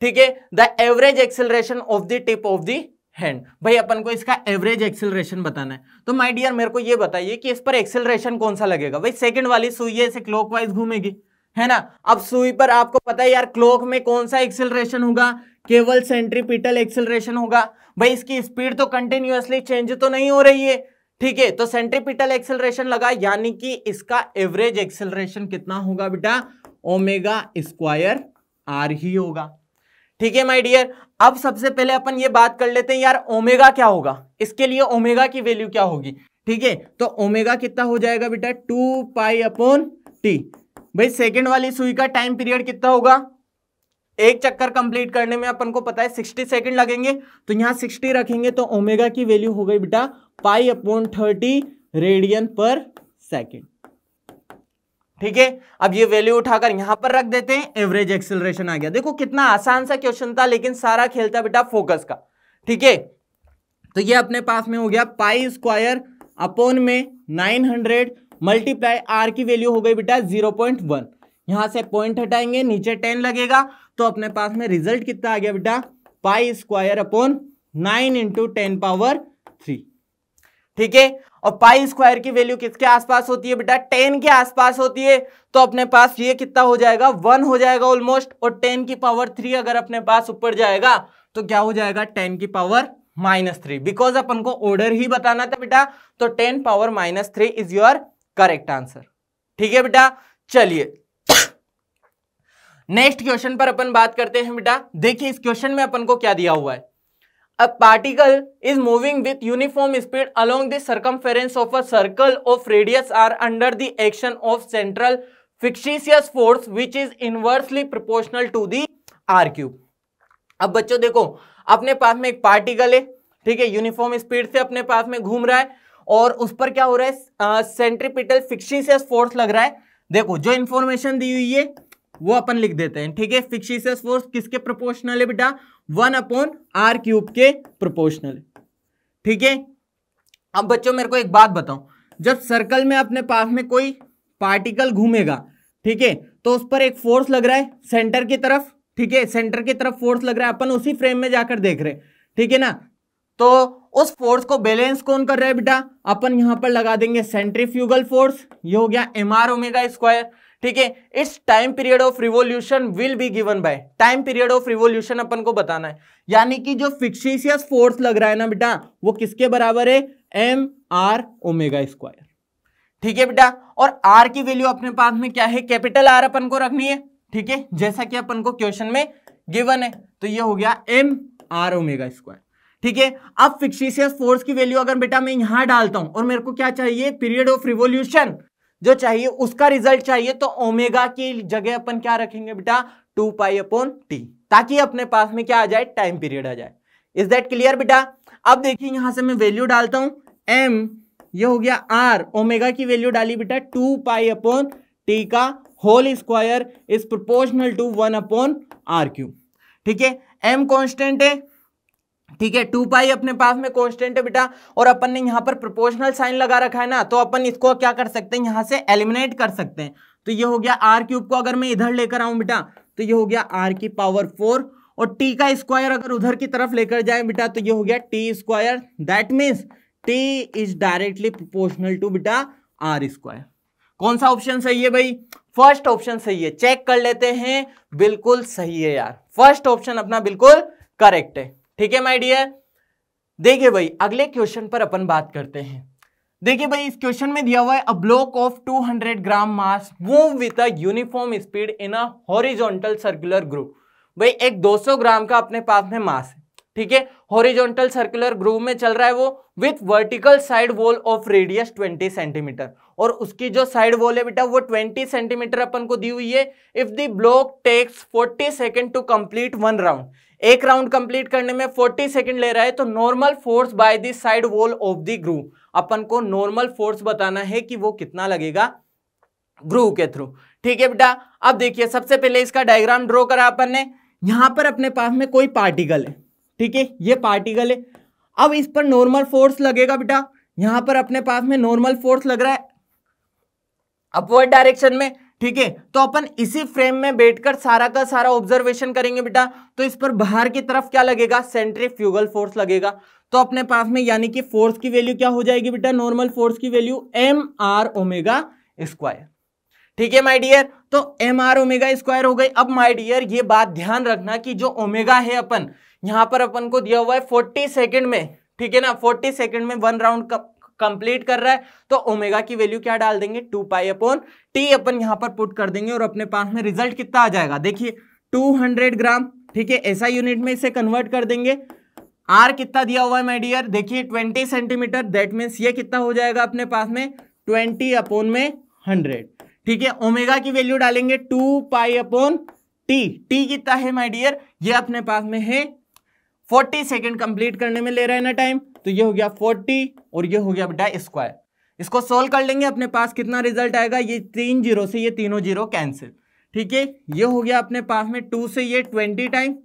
ठीक है the average acceleration of the tip of the hand भाई अपन को इसका एवरेज एक्सेलरेशन बताना है तो माय डियर मेरे को ये बताइए कि इस पर एक्सेलरेशन कौन सा लगेगा भाई सेकंड वाली सुई है इसे क्लॉकवाइज घूमेगी है ना अब सुई पर आपको पता है यार क्लॉक में कौन सा एक्सेलरेशन होगा केवल सेंट्रीपिटल एक्सेलरेशन होगा भाई इसकी स्पीड तो कंटिन्यूसली चेंज तो नहीं हो रही है ठीक है तो सेंट्रीपिटल एक्सेलरेशन लगा यानी कि इसका एवरेज एक्सेलरेशन कितना होगा बेटा ओमेगा स्क्वायर आर ही होगा ठीक है माय डियर अब सबसे पहले अपन ये बात कर लेते हैं यार ओमेगा क्या होगा इसके लिए ओमेगा की वैल्यू क्या होगी ठीक है तो ओमेगा कितना हो जाएगा बेटा टू पाई अपॉन टी भाई सेकेंड वाली सुई का टाइम पीरियड कितना होगा एक चक्कर कंप्लीट करने में अपन को पता है सिक्सटी सेकेंड लगेंगे तो यहाँ सिक्सटी रखेंगे तो ओमेगा की वैल्यू हो गई बेटा pi upon thirty radian per second ठीक है अब ये वैल्यू उठाकर यहां पर रख देते हैं एवरेज एक्सिलरेशन आ गया देखो कितना आसान सा क्वेश्चन था लेकिन सारा खेलता बेटा फोकस का ठीक है तो ये अपने पास में हो गया पाई स्क्वायर अपोन में 900 हंड्रेड मल्टीप्लाई आर की वैल्यू हो गई बेटा 0.1 पॉइंट यहां से पॉइंट हटाएंगे नीचे 10 लगेगा तो अपने पास में रिजल्ट कितना आ गया बेटा pi square upon nine into ten power three ठीक है और पाई स्क्वायर की वैल्यू किसके आसपास होती है बेटा टेन के आसपास होती है तो अपने पास ये कितना हो जाएगा वन हो जाएगा ऑलमोस्ट और टेन की पावर थ्री अगर अपने पास ऊपर जाएगा तो क्या हो जाएगा टेन की पावर माइनस थ्री बिकॉज अपन को ऑर्डर ही बताना था बेटा तो ten power minus three is your correct answer ठीक है बेटा चलिए नेक्स्ट क्वेश्चन पर अपन बात करते हैं बेटा देखिए इस क्वेश्चन में अपन को क्या दिया हुआ है a particle is moving with uniform speed along the circumference of a circle of radius r under the action of central fictitious force which is inversely proportional to the r cube अब बच्चों देखो अपने पास में एक particle है ठीक है यूनिफॉर्म स्पीड से अपने पास में घूम रहा है और उस पर क्या हो रहा है सेंट्रीपिटल फिक्शीसियस फोर्स लग रहा है देखो जो इन्फॉर्मेशन दी हुई है वो अपन लिख देते हैं ठीक है फिक्सिशियस फोर्स किसके प्रोपोर्शनल है बेटा वन अपॉन आर क्यूब के प्रोपोर्शनल ठीक है अब बच्चों मेरे को एक बात बताओ जब सर्कल में अपने पास में कोई पार्टिकल घूमेगा ठीक है तो उस पर एक फोर्स लग रहा है सेंटर की तरफ ठीक है सेंटर की तरफ फोर्स लग रहा है अपन उसी फ्रेम में जाकर देख रहे ठीक है ना तो उस फोर्स को बैलेंस कौन कर रहा है बेटा अपन यहां पर लगा देंगे सेंट्रीफ्यूगल फोर्स ये हो गया एम आर ओमेगा स्क्वायर ठीक है इस time period of revolution will be given by time period of revolution अपन को बताना है यानी कि जो फिक्सिशियस फोर्स लग रहा है ना बेटा वो किसके बराबर है एम आर ओमेगा स्क्वायर ठीक है बेटा और आर की वैल्यू अपने पास में क्या है कैपिटल आर अपन को रखनी है ठीक है जैसा कि अपन को क्वेश्चन में गिवन है तो ये हो गया एम आर ओमेगा स्क्वायर ठीक है अब फिक्सिशियस फोर्स की वैल्यू अगर बेटा मैं यहां डालता हूं और मेरे को क्या चाहिए पीरियड ऑफ रिवोल्यूशन जो चाहिए उसका रिजल्ट चाहिए तो ओमेगा की जगह अपन क्या रखेंगे बेटा टू पाई अपॉन टी ताकि अपने पास में क्या आ जाए टाइम पीरियड आ जाए इज दैट क्लियर बेटा अब देखिए यहां से मैं वैल्यू डालता हूं एम ये हो गया आर ओमेगा की वैल्यू डाली बेटा टू पाई अपॉन टी का whole square is proportional to one upon r cube ठीक है एम कॉन्स्टेंट है ठीक है टू पाई अपने पास में कांस्टेंट है बेटा और अपन ने यहाँ पर प्रोपोर्शनल साइन लगा रखा है ना तो अपन इसको क्या कर सकते हैं यहाँ से एलिमिनेट कर सकते हैं तो ये हो गया आर क्यूब को अगर मैं इधर लेकर आऊं बेटा तो ये हो गया आर की पावर फोर और टी का स्क्वायर अगर उधर की तरफ लेकर जाए बेटा तो ये हो गया t square that means t is directly proportional to बेटा आर स्क्वायर कौन सा ऑप्शन सही है भाई फर्स्ट ऑप्शन सही है चेक कर लेते हैं बिल्कुल सही है यार फर्स्ट ऑप्शन अपना बिल्कुल करेक्ट है ठीक है माय डियर देखिए भाई अगले क्वेश्चन पर अपन बात करते हैं देखिए भाई इस क्वेश्चन में दिया हुआ है a block of 200 gram mass move with a uniform speed in a horizontal circular groove भाई एक 200 ग्राम का अपने पास में मास है ठीक है हॉरिजॉन्टल सर्कुलर ग्रुप में चल रहा है वो with vertical side wall of radius 20 centimetre और उसकी जो साइड वॉल है बेटा वो 20 सेंटीमीटर अपन को दी हुई है if the block takes 40 second to complete one round एक राउंड कंप्लीट करने में 40 सेकंड ले रहा है तो normal force by this side wall of the groove अपन को नॉर्मल फोर्स बताना है कि वो कितना लगेगा ग्रू के थ्रू ठीक है बेटा अब देखिए सबसे पहले इसका डायग्राम ड्रॉ करा अपन ने यहां पर अपने पास में कोई पार्टिकल है ठीक है ये पार्टिकल है अब इस पर नॉर्मल फोर्स लगेगा बेटा यहां पर अपने पास में नॉर्मल फोर्स लग रहा है अपवर्ड डायरेक्शन में ठीक है तो अपन इसी फ्रेम में बैठकर सारा का सारा ऑब्जर्वेशन करेंगे बेटा तो इस पर बाहर की तरफ क्या लगेगा सेंट्रीफ्यूगल फोर्स लगेगा तो अपने पास में यानी कि फोर्स की वैल्यू क्या हो जाएगी बेटा नॉर्मल फोर्स की value m are omega square ठीक है माय डियर तो एम आर ओमेगा स्क्वायर हो गई अब माय डियर ये बात ध्यान रखना कि जो ओमेगा है अपन यहां पर अपन को दिया हुआ है फोर्टी सेकेंड में ठीक है ना फोर्टी सेकेंड में वन राउंड कंप्लीट कर रहा है तो ओमेगा की वैल्यू क्या डाल देंगे टू पाई अपॉन टी अपन यहां पर पुट कर देंगे और अपने पास में रिजल्ट कितना आ जाएगा देखिए 200 ग्राम ठीक है ऐसा यूनिट में इसे कन्वर्ट कर देंगे आर कितना दिया हुआ है माय डियर देखिए ट्वेंटी सेंटीमीटर दैट मीन्स ये कितना हो जाएगा अपने पास में ट्वेंटी अपोन में हंड्रेड ठीक है ओमेगा की वैल्यू डालेंगे two pi upon t t कितना है माय डियर ये अपने पास में है 40 सेकंड कंप्लीट करने में ले रहा है ना टाइम तो ये हो गया फोर्टी और ये हो गया बेटा स्क्वायर इसको सोल्व कर लेंगे अपने पास कितना रिजल्ट आएगा ये तीन जीरो से ये तीनों जीरो कैंसिल ठीक है ये हो गया अपने पास में टू से ये ट्वेंटी टाइम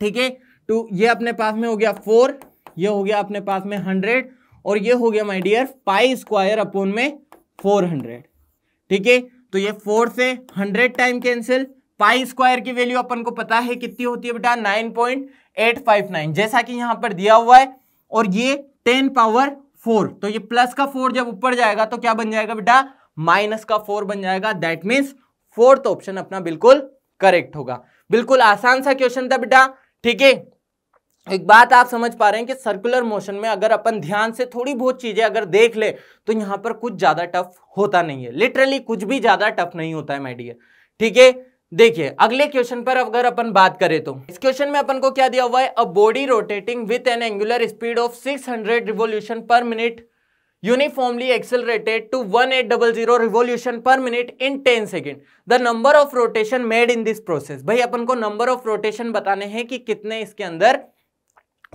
ठीक है टू ये अपने पास में हो गया फोर ये हो गया अपने पास में हंड्रेड और ये हो गया my dear five square upon में फोर हंड्रेड ठीक है तो ये फोर से hundred time cancel pi square की वैल्यू अपन को पता है कितनी होती है बेटा nine point eight five nine जैसा कि यहां पर दिया हुआ है और ये टेन पावर फोर तो ये प्लस का फोर जब ऊपर जाएगा तो क्या बन जाएगा बेटा माइनस का फोर बन जाएगा दैट मीन्स फोर्थ ऑप्शन अपना बिल्कुल करेक्ट होगा बिल्कुल आसान सा क्वेश्चन था बेटा ठीक है एक बात आप समझ पा रहे हैं कि सर्कुलर मोशन में अगर अपन ध्यान से थोड़ी बहुत चीजें अगर देख ले तो यहां पर कुछ ज्यादा टफ होता नहीं है लिटरली कुछ भी ज्यादा टफ नहीं होता है माइडियर ठीक है देखिए अगले क्वेश्चन पर अगर अपन बात करें तो इस क्वेश्चन में अपन को क्या दिया हुआ है a body rotating with an angular speed of 600 hundred revolution per minute uniformly accelerated to 1800 revolution per minute in ten second the number of rotation made in this process भाई अपन को नंबर ऑफ रोटेशन बताने हैं कि कितने इसके अंदर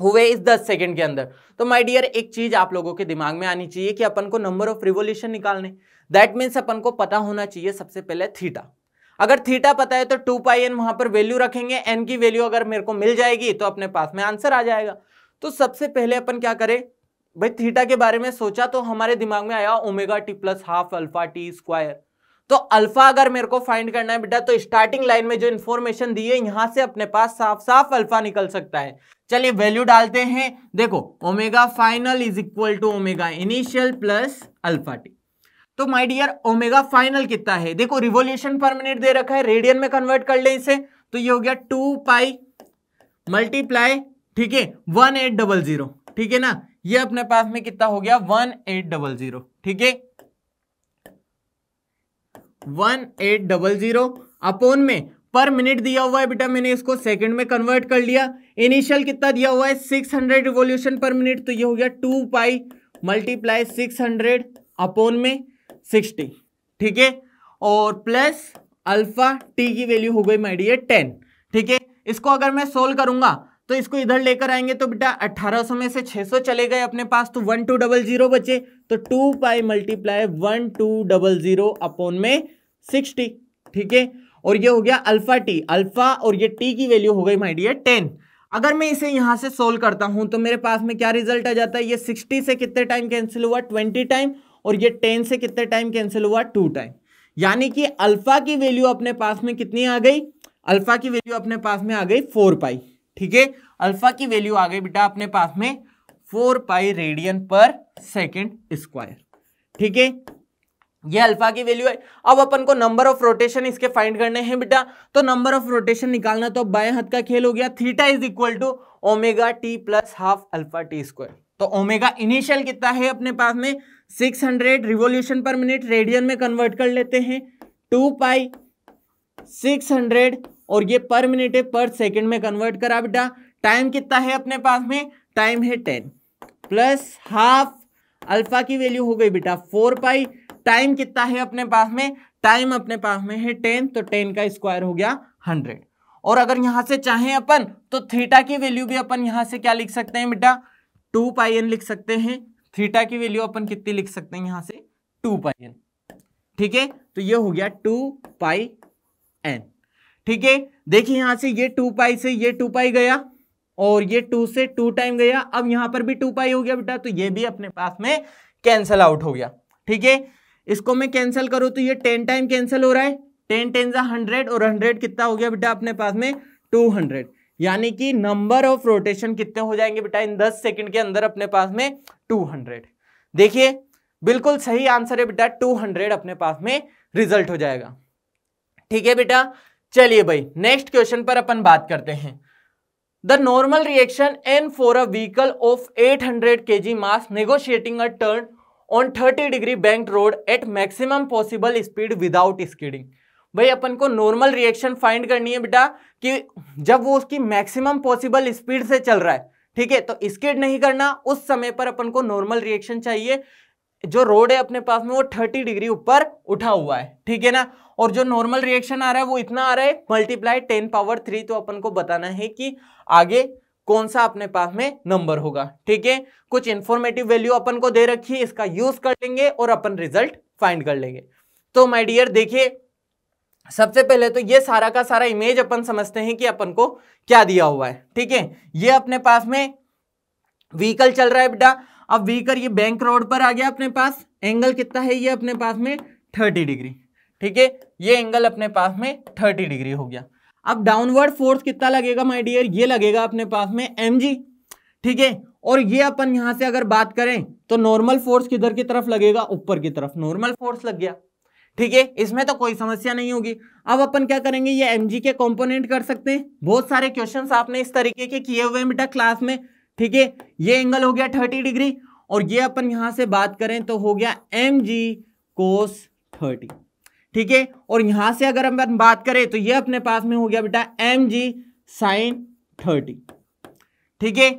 हुए इस दस सेकेंड के अंदर तो माय डियर एक चीज आप लोगों के दिमाग में आनी चाहिए कि अपन को नंबर ऑफ रिवोल्यूशन निकालने दैट मीन्स अपन को पता होना चाहिए सबसे पहले थीटा अगर थीटा पता है तो टू पाई एन वहां पर वैल्यू रखेंगे एन की वैल्यू अगर मेरे को मिल जाएगी तो अपने पास में आंसर आ जाएगा तो सबसे पहले अपन क्या करें भाई थीटा के बारे में सोचा तो हमारे दिमाग में आया omega T plus half alpha T square तो अल्फा अगर मेरे को फाइंड करना है बेटा तो स्टार्टिंग लाइन में जो इन्फॉर्मेशन दी है यहां से अपने पास साफ साफ अल्फा निकल सकता है चलिए वैल्यू डालते हैं देखो omega final is equal to omega initial plus alpha t तो माय डियर ओमेगा फाइनल कितना है देखो रिवोल्यूशन पर मिनट दे रखा है रेडियन में कन्वर्ट कर ले इसे तो ये हो गया टू पाई मल्टीप्लाई ठीक है वन एट डबल जीरो ठीक है ना ये अपने पास में कितना हो गया वन एट डबल जीरो ठीक है one eight double zero upon में पर मिनट दिया हुआ है बेटा मैंने इसको सेकंड में कन्वर्ट कर लिया इनिशियल कितना दिया हुआ है six hundred revolution per minute तो ये हो गया two pi multiply six hundred upon में सिक्सटी ठीक है और प्लस अल्फा टी की वैल्यू हो गई माइडियर टेन ठीक है इसको अगर मैं सोल्व करूंगा तो इसको इधर लेकर आएंगे तो बेटा 1800 में से 600 चले गए अपने पास तो वन टू डबल जीरो बचे तो two pi multiply one two double zero upon में सिक्सटी ठीक है और ये हो गया अल्फा टी अल्फा और ये टी की वैल्यू हो गई माइडियर टेन अगर मैं इसे यहाँ से सोल्व करता हूँ तो मेरे पास में क्या रिजल्ट आ जाता है ये सिक्सटी से कितने टाइम कैंसिल हुआ ट्वेंटी टाइम और ये टेन से कितने टाइम कैंसिल हुआ टू टाइम यानी कि अल्फा की वैल्यू अपने पास में कितनी आ गई अल्फा की वैल्यू अपने पास में आ गई फोर पाई ठीक है अल्फा की वैल्यू आ गई बेटा अपने पास में four pi radian per second square ठीक है ये अल्फा की वैल्यू है अब अपन को नंबर ऑफ रोटेशन इसके फाइंड करने हैं बेटा तो नंबर ऑफ रोटेशन निकालना तो बाएं हाथ का खेल हो गया theta is equal to omega T plus half alpha T square तो ओमेगा इनिशियल कितना है अपने पास में six hundred revolution per minute radian में कन्वर्ट कर लेते हैं टू पाई सिक्स हंड्रेड और ये पर मिनट है पर सेकंड में कन्वर्ट करा बेटा टाइम कितना है अपने पास में टाइम है टेन प्लस हाफ अल्फा की वैल्यू हो गई बेटा फोर पाई टाइम कितना है अपने पास में टाइम अपने पास में है टेन तो टेन का स्क्वायर हो गया हंड्रेड और अगर यहाँ से चाहें अपन तो थीटा की वैल्यू भी अपन यहाँ से क्या लिख सकते हैं बेटा टू पाई एन लिख सकते हैं थीटा की वैल्यू अपन कितनी लिख सकते हैं यहाँ से टू पाई एन ठीक है तो ये हो गया टू पाई एन ठीक है देखिए यहाँ से ये टू पाई से ये टू पाई गया और ये टू से टू टाइम गया अब यहाँ पर भी टू पाई हो गया बेटा तो ये भी अपने पास में कैंसल आउट हो गया ठीक है इसको मैं कैंसिल करूं तो ये टेन टाइम कैंसिल हो रहा है टेन टेन जा हंड्रेड और हंड्रेड कितना हो गया बेटा अपने पास में टू हंड्रेड यानी कि नंबर ऑफ रोटेशन कितने हो जाएंगे बेटा इन 10 सेकंड के अंदर अपने पास में 200 देखिए बिल्कुल सही आंसर है बेटा 200 अपने पास में रिजल्ट हो जाएगा ठीक है बेटा चलिए भाई नेक्स्ट क्वेश्चन पर अपन बात करते हैं the normal reaction N for a vehicle of 800 hundred K G mass negotiating a turn on 30 degree bank road at maximum possible speed without skidding भाई अपन को नॉर्मल रिएक्शन फाइंड करनी है बेटा कि जब वो उसकी मैक्सिमम पॉसिबल स्पीड से चल रहा है ठीक है तो स्केट नहीं करना उस समय पर अपन को नॉर्मल रिएक्शन चाहिए जो रोड है अपने पास में वो थर्टी डिग्री ऊपर उठा हुआ है ठीक है ना और जो नॉर्मल रिएक्शन आ रहा है वो इतना आ रहा है मल्टीप्लाई टेन पावर थ्री तो अपन को बताना है कि आगे कौन सा अपने पास में नंबर होगा ठीक है कुछ इंफॉर्मेटिव वैल्यू अपन को दे रखी है इसका यूज कर लेंगे और अपन रिजल्ट फाइंड कर लेंगे तो माय डियर देखिए सबसे पहले तो ये सारा का सारा इमेज अपन समझते हैं कि अपन को क्या दिया हुआ है ठीक है ये अपने पास में व्हीकल चल रहा है बेटा अब व्हीकल ये बैंक रोड पर आ गया अपने पास एंगल कितना है ये अपने पास में थर्टी डिग्री ठीक है ये एंगल अपने पास में थर्टी डिग्री हो गया अब डाउनवर्ड फोर्स कितना लगेगा माय डियर ये लगेगा अपने पास में एम ठीक है और ये अपन यहां से अगर बात करें तो नॉर्मल फोर्स किधर की तरफ लगेगा ऊपर की तरफ नॉर्मल फोर्स लग गया ठीक है इसमें तो कोई समस्या नहीं होगी अब अपन क्या करेंगे ये एम के कॉम्पोनेंट कर सकते हैं बहुत सारे क्वेश्चन आपने इस तरीके के किए हुए हैं बेटा क्लास में ठीक है ये एंगल हो गया थर्टी डिग्री और ये अपन यहां से बात करें तो हो गया एम जी कोस थर्टी ठीक है और यहां से अगर हम बात करें तो ये अपने पास में हो गया बेटा एम जी साइन थर्टी ठीक है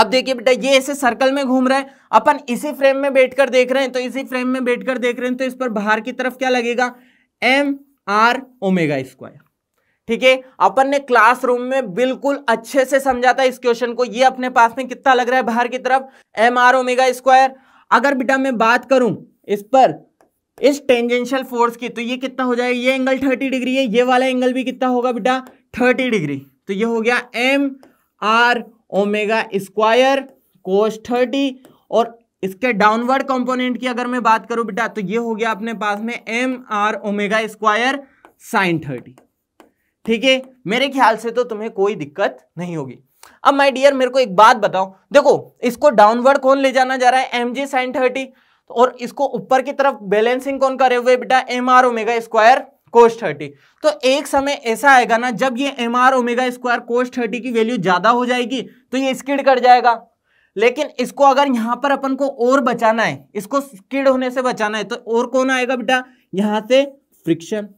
अब देखिए बेटा ये ऐसे सर्कल में घूम रहा है अपन इसी फ्रेम में बैठकर देख रहे हैं तो इसी फ्रेम में बैठकर देख रहे हैं तो इस पर बाहर की तरफ क्या लगेगा एम आर ओमेगा स्क्वायर ठीक है अपन ने क्लासरूम में बिल्कुल अच्छे से समझा था इस क्वेश्चन को ये अपने पास में कितना लग रहा है बाहर की तरफ एम आर ओमेगा स्क्वायर अगर बेटा मैं बात करूं इस पर इस टेंजेंशियल फोर्स की तो ये कितना हो जाएगा ये एंगल थर्टी डिग्री है ये वाला एंगल भी कितना होगा बेटा थर्टी डिग्री तो ये हो गया M are omega square cos thirty और इसके डाउनवर्ड कंपोनेंट की अगर मैं बात करूं बेटा तो ये हो गया अपने पास में M are omega square sine thirty ठीक है मेरे ख्याल से तो तुम्हें कोई दिक्कत नहीं होगी अब माय डियर मेरे को एक बात बताओ देखो इसको डाउनवर्ड कौन ले जाना जा रहा है एम जी साइन थर्टी और इसको ऊपर की तरफ बैलेंसिंग कौन करे हुए बेटा M are omega square cos thirty तो एक समय ऐसा आएगा ना जब ये M are omega square cos thirty की वैल्यू ज्यादा हो जाएगी तो ये स्किड कर जाएगा लेकिन इसको अगर यहां पर अपन को और बचाना है इसको स्किड होने से बचाना है तो और कौन आएगा बेटा यहाँ से फ्रिक्शन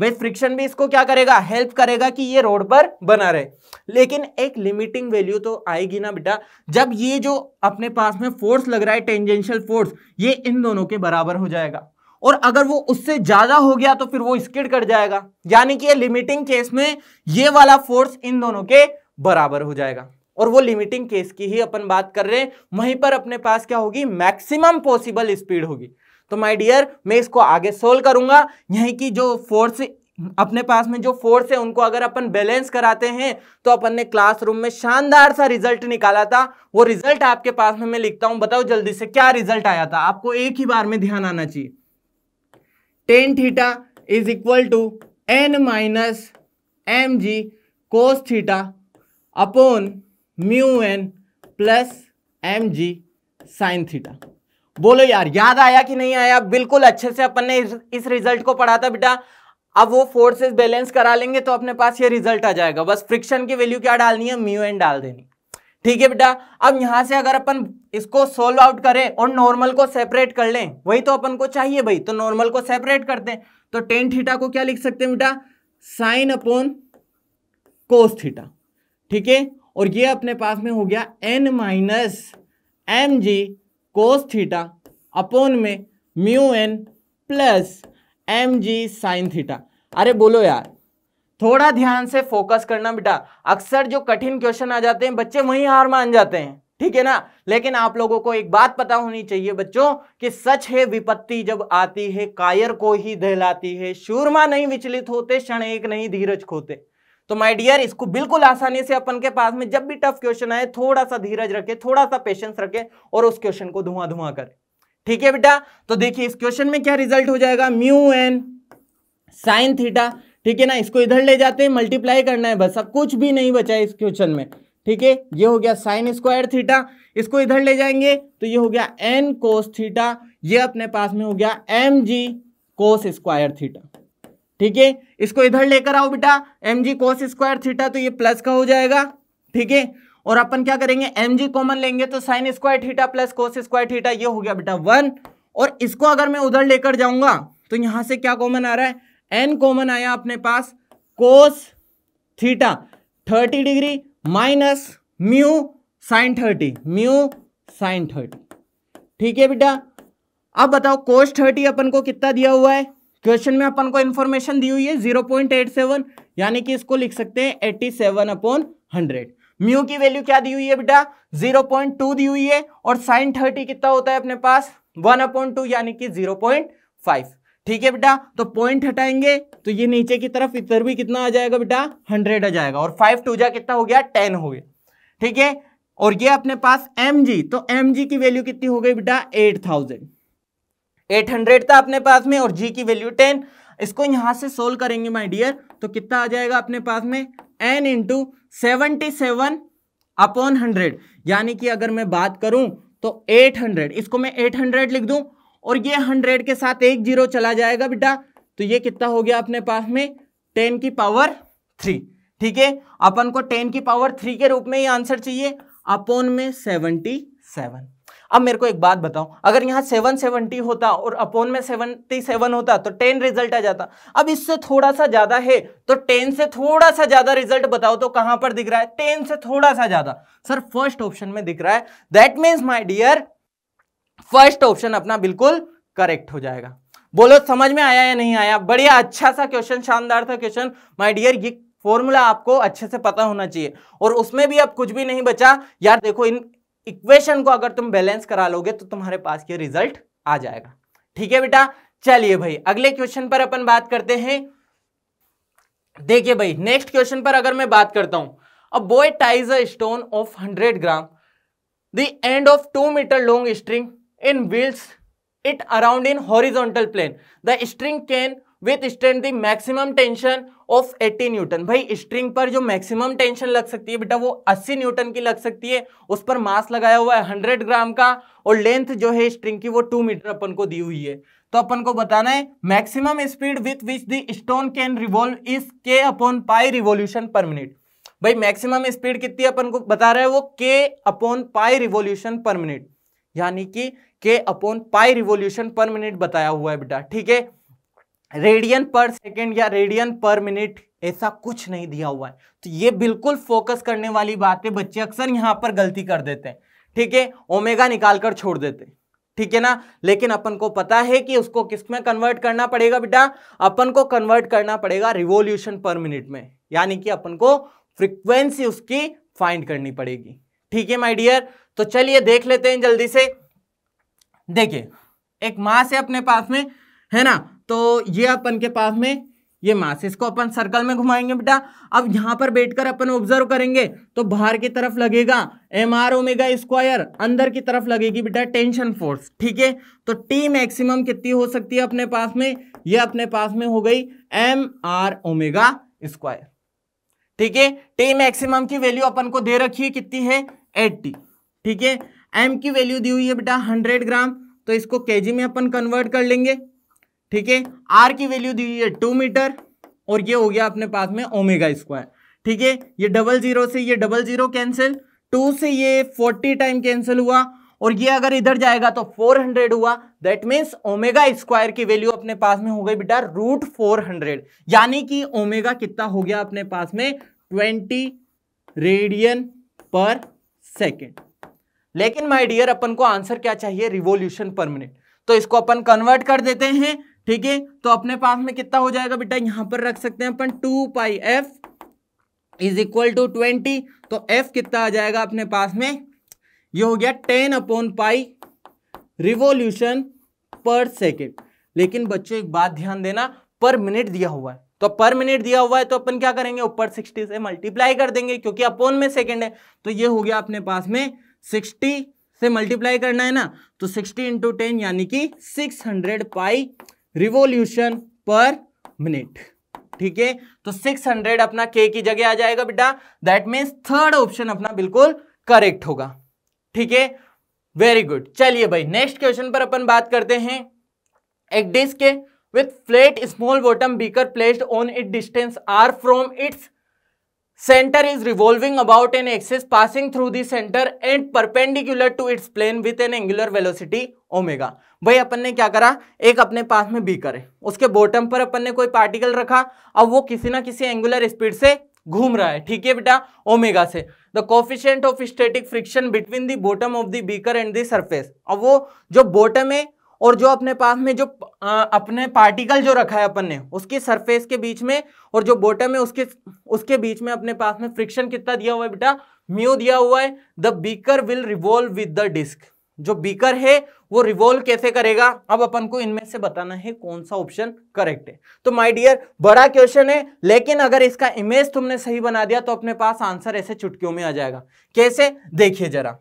भाई फ्रिक्शन भी इसको क्या करेगा हेल्प करेगा कि ये रोड पर बना रहे लेकिन एक लिमिटिंग वैल्यू तो आएगी ना बेटा जब ये जो अपने पास में फोर्स लग रहा है टेंजेंशियल फोर्स ये इन दोनों के बराबर हो जाएगा और अगर वो उससे ज्यादा हो गया तो फिर वो स्किड कर जाएगा यानी कि ये लिमिटिंग केस में ये वाला फोर्स इन दोनों के बराबर हो जाएगा और वो लिमिटिंग केस की ही अपन बात कर रहे हैं वहीं पर अपने पास क्या होगी मैक्सिमम पॉसिबल स्पीड होगी तो माय डियर मैं इसको आगे सोल्व करूंगा यहीं की जो फोर्स अपने पास में जो फोर्स है उनको अगर अपन बैलेंस कराते हैं तो अपन ने क्लासरूम में शानदार सा रिजल्ट निकाला था वो रिजल्ट आपके पास में मैं लिखता हूं बताओ जल्दी से क्या रिजल्ट आया था आपको एक ही बार में ध्यान आना चाहिए tan theta is equal to N minus M G cos theta upon mu N plus M G sine theta बोलो यार याद आया कि नहीं आया बिल्कुल अच्छे से अपन ने इस, इस रिजल्ट को पढ़ा था बेटा अब वो फोर्सेस बैलेंस करा लेंगे तो अपने पास ये रिजल्ट आ जाएगा बस फ्रिक्शन की वैल्यू क्या डालनी है म्यू एन डाल देनी ठीक है बेटा अब यहां से अगर अपन इसको सोल्व आउट करें और नॉर्मल को सेपरेट कर लें वही तो अपन को चाहिए भाई तो नॉर्मल को सेपरेट करते हैं तो टेन थीटा को क्या लिख सकते हैं बेटा साइन अपॉन कोस थीटा ठीक है और ये अपने पास में हो गया N minus M G cos theta upon में mu N plus M G sine theta अरे बोलो यार थोड़ा ध्यान से फोकस करना बेटा अक्सर जो कठिन क्वेश्चन आ जाते हैं बच्चे वहीं हार मान जाते हैं ठीक है ना लेकिन आप लोगों को एक बात पता होनी चाहिए बच्चों कि सच है विपत्ति जब आती है कायर को ही दहलाती है शूरमा नहीं विचलित होते क्षण एक नहीं धीरज खोते तो माय डियर इसको बिल्कुल आसानी से अपन के पास में जब भी टफ क्वेश्चन आए थोड़ा सा धीरज रखे थोड़ा सा पेशेंस रखे और उस क्वेश्चन को धुआं धुआं करे ठीक है बेटा तो देखिए इस क्वेश्चन में क्या रिजल्ट हो जाएगा म्यू एन साइन थीटा ठीक है ना इसको इधर ले जाते हैं मल्टीप्लाई करना है बस अब कुछ भी नहीं बचा है इस क्वेश्चन में ठीक है ये हो गया साइन स्क्वायर थीटा इसको इधर ले जाएंगे तो ये हो गया एन कोस थीटा ये अपने पास में हो गया M G cos square theta ठीक है इसको इधर लेकर आओ बेटा M G cos square theta तो ये प्लस का हो जाएगा ठीक है और अपन क्या करेंगे एम जी कॉमन लेंगे तो sine square theta plus cos square theta ये हो गया बेटा वन और इसको अगर मैं उधर लेकर जाऊंगा तो यहां से क्या कॉमन आ रहा है एन कॉमन आया अपने पास cos theta thirty degree minus mu sine thirty mu sine thirty ठीक है बेटा अब बताओ कोस थर्टी अपन को कितना दिया हुआ है क्वेश्चन में अपन को इन्फॉर्मेशन दी हुई है जीरो पॉइंट एट सेवन यानी कि इसको लिख सकते हैं eighty seven upon hundred mu की वैल्यू क्या दी हुई है बेटा जीरो पॉइंट टू दी हुई है और साइन थर्टी कितना होता है अपने पास वन अपॉन टू यानी कि जीरो पॉइंट फाइव ठीक है बेटा तो पॉइंट हटाएंगे तो ये नीचे की तरफ इधर भी कितना आ जाएगा बेटा हंड्रेड आ जाएगा और फाइव टू जा कितना हो गया टेन हो गया ठीक है और ये अपने पास एम जी तो एम जी की वैल्यू कितनी हो गई बेटा एट थाउजेंड एट हंड्रेड था अपने पास में और जी की वैल्यू टेन इसको यहां से सोल्व करेंगे माय डियर तो कितना आ जाएगा अपने पास में N into seventy seven upon hundred यानी कि अगर मैं बात करूं तो एट हंड्रेड इसको मैं एट हंड्रेड लिख दूं और ये हंड्रेड के साथ एक जीरो चला जाएगा बेटा तो ये कितना हो गया अपने पास में टेन की पावर थ्री ठीक है अपन को टेन की पावर थ्री के रूप में ये आंसर चाहिए अपोन में सेवनटी सेवन अब मेरे को एक बात बताओ अगर यहाँ सेवन सेवनटी होता और अपोन में सेवनटी सेवन होता तो टेन रिजल्ट आ जाता अब इससे थोड़ा सा ज्यादा है तो टेन से थोड़ा सा ज्यादा रिजल्ट बताओ तो कहां पर दिख रहा है टेन से थोड़ा सा ज्यादा सर फर्स्ट ऑप्शन में दिख रहा है that means my dear first option अपना बिल्कुल करेक्ट हो जाएगा बोलो समझ में आया या नहीं आया बढ़िया अच्छा सा क्वेश्चन शानदार था क्वेश्चन माय डियर ये फॉर्मूला आपको अच्छे से पता होना चाहिए और उसमें भी अब कुछ भी नहीं बचा यार देखो इन इक्वेशन को अगर तुम बैलेंस करा लोगे तो तुम्हारे पास ये रिजल्ट आ जाएगा ठीक है बेटा चलिए भाई अगले क्वेश्चन पर अपन बात करते हैं देखिए भाई नेक्स्ट क्वेश्चन पर अगर मैं बात करता हूं a boy ties a stone of hundred gram the end of two metre long string in wheels it around in horizontal plane the string can withstand the maximum tension of 80 newton भाई string पर जो maximum tension लग सकती है बेटा वो 80 Newton की लग सकती है उस पर मास लगाया हुआ है 100 ग्राम का और लेंथ जो है स्ट्रिंग की वो 2 मीटर अपन को दी हुई है तो अपन को बताना है maximum speed with which the stone can revolve is K upon pi revolution per minute भाई मैक्सिमम स्पीड कितनी अपन को बता रहा है वो K upon pi revolution per minute यानी कि K upon pi revolution per minute बताया हुआ है बेटा ठीक है रेडियन पर सेकेंड या रेडियन पर मिनट ऐसा कुछ नहीं दिया हुआ है तो ये बिल्कुल फोकस करने वाली बात है बच्चे अक्सर यहां पर गलती कर देते हैं ठीक है ओमेगा निकालकर छोड़ देते हैं ठीक है ना लेकिन अपन को पता है कि उसको किस में कन्वर्ट करना पड़ेगा बेटा अपन को कन्वर्ट करना पड़ेगा रिवोल्यूशन पर मिनट में यानी कि अपन को फ्रीक्वेंसी उसकी फाइंड करनी पड़ेगी ठीक है माय डियर तो चलिए देख लेते हैं जल्दी से देखिए एक मास है अपने पास में है ना तो ये अपन के पास में ये मास इसको अपन सर्कल में घुमाएंगे बेटा अब यहां पर बैठकर अपन ऑब्जर्व करेंगे तो बाहर की तरफ लगेगा एम आर ओमेगा स्क्वायर अंदर की तरफ लगेगी बेटा टेंशन फोर्स ठीक है तो टी मैक्सिमम कितनी हो सकती है अपने पास में ये अपने पास में हो गई एम आर ओमेगा स्क्वायर ठीक है टी मैक्सिमम की वैल्यू अपन को दे रखी है कितनी है एट्टी ठीक है एम की वैल्यू दी हुई है बेटा हंड्रेड ग्राम तो इसको के में अपन कन्वर्ट कर लेंगे ठीक है आर की वैल्यू दी हुई है टू मीटर और ये हो गया अपने पास में ओमेगा स्क्वायर ठीक है ये डबल जीरो से ये डबल जीरो कैंसिल टू से ये फोर्टी टाइम कैंसिल हुआ और ये अगर इधर जाएगा तो 400 हुआ दैट मीन्स ओमेगा स्क्वायर की वैल्यू अपने पास में हो गई बेटा रूट फोर यानी कि ओमेगा कितना हो गया अपने पास में 20 रेडियन पर सेकेंड लेकिन माय डियर अपन को आंसर क्या चाहिए रिवोल्यूशन पर मिनट तो इसको अपन कन्वर्ट कर देते हैं ठीक है तो अपने पास में कितना हो जाएगा बेटा यहां पर रख सकते हैं अपन two pi F is equal to twenty तो एफ कितना आ जाएगा अपने पास में ये हो गया ten upon pi revolution per second लेकिन बच्चों एक बात ध्यान देना पर मिनट दिया हुआ है तो पर मिनट दिया हुआ है तो अपन क्या करेंगे ऊपर 60 से मल्टीप्लाई कर देंगे क्योंकि अपॉन में सेकंड है तो ये हो गया अपने पास में सिक्सटी से मल्टीप्लाई करना है ना तो सिक्सटी इंटू टेन यानी कि six hundred pi revolution per minute ठीक है तो सिक्स हंड्रेड अपना के की जगह आ जाएगा बेटा दैट मीन्स थर्ड ऑप्शन अपना बिल्कुल करेक्ट होगा ठीक है वेरी गुड चलिए भाई नेक्स्ट क्वेश्चन पर अपन बात करते हैं एक disc with flat small bottom beaker placed on it distance R from its center is revolving about an axis passing through the center and perpendicular to its plane with an angular velocity omega भाई अपन ने क्या करा एक अपने पास में B करे उसके बॉटम पर अपन ने कोई पार्टिकल रखा अब वो किसी ना किसी एंगुलर स्पीड से घूम रहा है ठीक है बेटा ओमेगा से the coefficient of static friction between the bottom of the beaker and the surface अब वो जो बॉटम है और जो अपने पास में जो आ, अपने पार्टिकल जो रखा है अपन ने उसके सरफेस के बीच में और जो बॉटम है उसके उसके बीच में अपने पास में फ्रिक्शन कितना दिया हुआ है बेटा म्यू दिया हुआ है the beaker will revolve with the disc जो बीकर है वो रिवॉल्व कैसे करेगा अब अपन को इनमें से बताना है कौन सा ऑप्शन करेक्ट है तो माय डियर बड़ा क्वेश्चन है लेकिन अगर इसका इमेज तुमने सही बना दिया तो अपने पास आंसर ऐसे चुटकियों में आ जाएगा कैसे देखिए जरा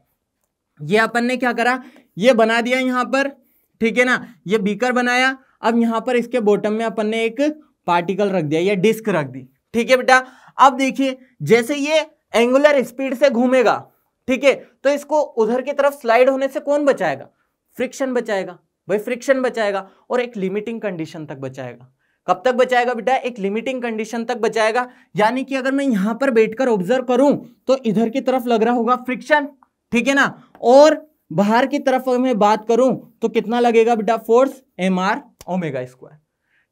ये अपन ने क्या करा ये बना दिया यहां पर ठीक है ना ये बीकर बनाया अब यहाँ पर इसके बॉटम में अपन ने एक पार्टिकल रख दिया या डिस्क रख दी ठीक है बेटा अब देखिए जैसे ये एंगुलर स्पीड से घूमेगा ठीक है तो इसको उधर की तरफ स्लाइड होने से कौन बचाएगा फ्रिक्शन बचाएगा भाई फ्रिक्शन बचाएगा और एक लिमिटिंग कंडीशन तक बचाएगा कब तक बचाएगा बेटा एक लिमिटिंग कंडीशन तक बचाएगा यानी कि अगर मैं यहां पर बैठकर ऑब्जर्व करूं तो इधर की तरफ लग रहा होगा फ्रिक्शन ठीक है ना और बाहर की तरफ अगर मैं बात करूं तो कितना लगेगा बेटा force M are omega square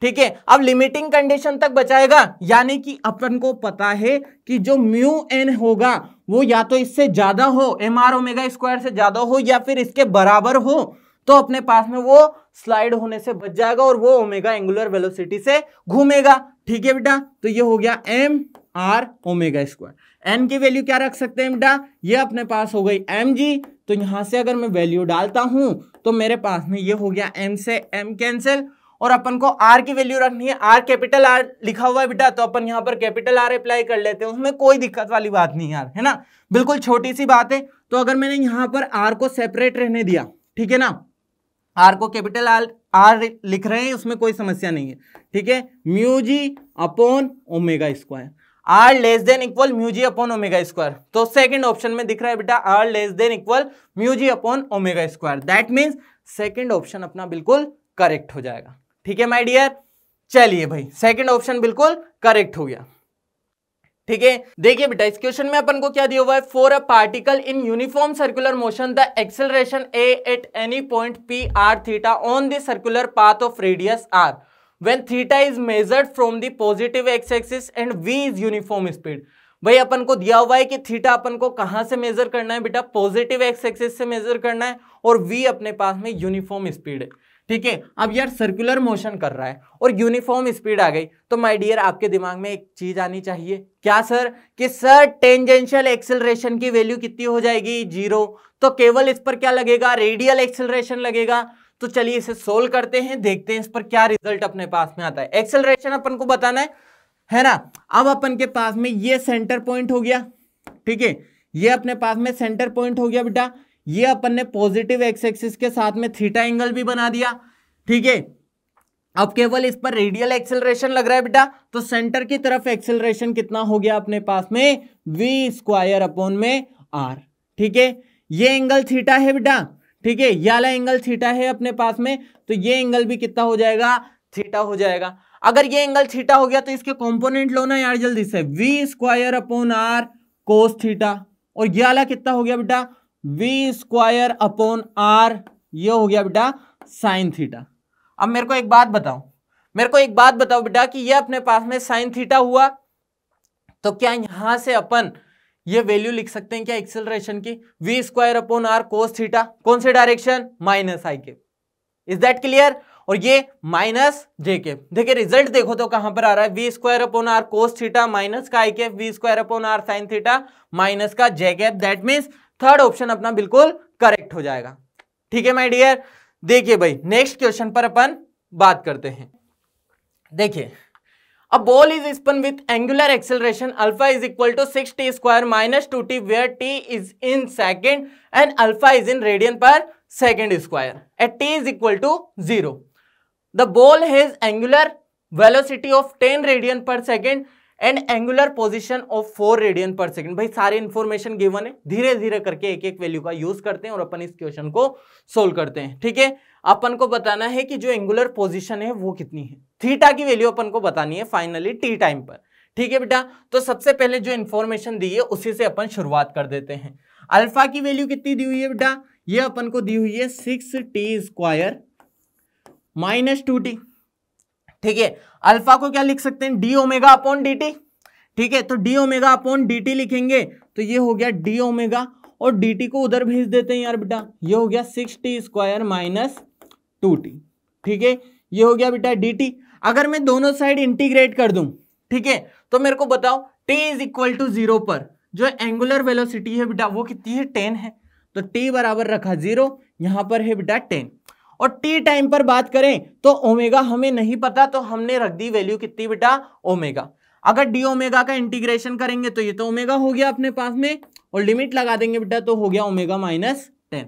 ठीक है अब लिमिटिंग कंडीशन तक बचाएगा यानी कि अपन को पता है कि जो म्यू एन होगा वो या तो इससे ज्यादा हो एम आर ओमेगा स्क्वायर से ज्यादा हो या फिर इसके बराबर हो तो अपने पास में वो स्लाइड होने से बच जाएगा और वो ओमेगा एंगुलर वेलोसिटी से घूमेगा ठीक है बेटा तो ये हो गया M are omega square N की वैल्यू क्या रख सकते हैं बेटा ये अपने पास हो गई एम जी तो यहां से अगर मैं वैल्यू डालता हूं तो मेरे पास में ये हो गया एम से एम कैंसिल और अपन को आर की वैल्यू रखनी है आर कैपिटल आर लिखा हुआ है बेटा तो अपन यहाँ पर कैपिटल आर अप्लाई कर लेते हैं उसमें कोई दिक्कत वाली बात नहीं यार है ना बिल्कुल छोटी सी बात है तो अगर मैंने यहाँ पर आर को सेपरेट रहने दिया ठीक है ना आर को कैपिटल आर आर लिख रहे हैं उसमें कोई समस्या नहीं है ठीक है mu G upon omega square R less than equal mu G upon omega square तो सेकंड ऑप्शन में दिख रहा है बेटा R less than equal mu G upon omega square that means second option अपना बिल्कुल करेक्ट हो जाएगा ठीक है माय डियर चलिए भाई सेकंड ऑप्शन बिल्कुल करेक्ट हो गया ठीक है देखिए बेटा इस क्वेश्चन में अपन को क्या दिया हुआ है for a particle in uniform circular motion the acceleration A at any point P R theta on the circular path of radius R when theta is measured from the positive x axis and v is uniform speed भाई अपन को दिया हुआ है कि theta अपन को कहाँ से मेजर करना है बेटा पॉजिटिव एक्स एक्सिस से मेजर करना है और वी अपने पास में यूनिफॉर्म स्पीड है ठीक है अब यार सर्कुलर मोशन कर रहा है और यूनिफॉर्म स्पीड आ गई तो माय डियर आपके दिमाग में एक चीज आनी चाहिए क्या सर कि सर टेंजेंशियल एक्सेलरेशन की वैल्यू कितनी हो जाएगी जीरो तो केवल इस पर क्या लगेगा रेडियल एक्सेलरेशन लगेगा तो चलिए इसे सोल्व करते हैं देखते हैं इस पर क्या रिजल्ट अपने पास में आता है एक्सेलरेशन अपन को बताना है है ना अब अपन के पास में ये सेंटर पॉइंट हो गया ठीक है ये अपने पास में सेंटर पॉइंट हो गया बेटा ये अपन ने पॉजिटिव एक्स एक्सिस के साथ में थीटा एंगल भी बना दिया ठीक है अब केवल इस पर रेडियल एक्सेलरेशन लग रहा है बेटा तो सेंटर की तरफ एक्सेलरेशन कितना हो गया अपने पास में वी स्क्वायर अपॉन में आर ठीक है ये एंगल थीटा है बेटा ठीक है ये वाला एंगल थीटा है अपने पास में तो ये एंगल भी कितना हो जाएगा थीटा हो जाएगा अगर ये एंगल थीटा हो गया तो इसके कंपोनेंट लो ना यार जल्दी से V square upon R cos theta और ये वाला कितना हो गया बेटा वी स्क्वायर अपॉन आर ये हो गया बेटा साइन थीटा अब मेरे को एक बात बताओ मेरे को एक बात बताओ बेटा कि ये अपने पास में साइन थीटा हुआ तो क्या यहां से अपन ये वैल्यू लिख सकते हैं क्या एक्सेलरेशन की V square upon R cos theta कौन से डायरेक्शन माइनस आई के इज दैट क्लियर और ये माइनस जे के देखिए रिजल्ट देखो तो कहां पर आ रहा है V square upon R cos theta minus का आई के V square upon R sine theta minus का जे के दैट मीन्स थर्ड ऑप्शन अपना बिल्कुल करेक्ट हो जाएगा ठीक है माई डियर देखिए भाई नेक्स्ट क्वेश्चन पर अपन बात करते हैं देखिए A ball is spun with angular acceleration alpha is equal to 6t square minus 2t where t is in second and alpha is in radian per second square at t is equal to 0. The ball has angular velocity of 10 radian per second and angular position of four radian per second भाई सारे information given है धीरे धीरे करके एक एक value का use करते हैं और अपन इस क्वेश्चन को सोल्व करते हैं ठीक है अपन को बताना है कि जो एंगुलर पोजिशन है वो कितनी है थीटा की वैल्यू अपन को बतानी है फाइनली टी टाइम पर ठीक है बेटा तो सबसे पहले जो इन्फॉर्मेशन दी है उसी से अपन शुरुआत कर देते हैं अल्फा की वैल्यू कितनी दी हुई है बेटा ये अपन को दी हुई है six T square minus two T ठीक है अल्फा को क्या लिख सकते हैं D omega upon D T ठीक है तो D omega upon D T लिखेंगे तो ये हो गया डी ओमेगा और डी को उधर भेज देते हैं यार बेटा ये हो गया six T square minus two T ठीक है ये हो गया बेटा डी अगर मैं दोनों साइड इंटीग्रेट कर दूं ठीक है तो मेरे को बताओ t is equal to zero पर जो एंगुलर वेलोसिटी है बेटा वो कितनी है टेन है तो टी बराबर रखा जीरो यहां पर है बेटा टेन और टी टाइम पर बात करें तो ओमेगा हमें नहीं पता तो हमने रख दी वैल्यू कितनी बेटा ओमेगा अगर डी ओमेगा का इंटीग्रेशन करेंगे तो ये तो ओमेगा हो गया अपने पास में और लिमिट लगा देंगे बेटा तो हो गया omega minus ten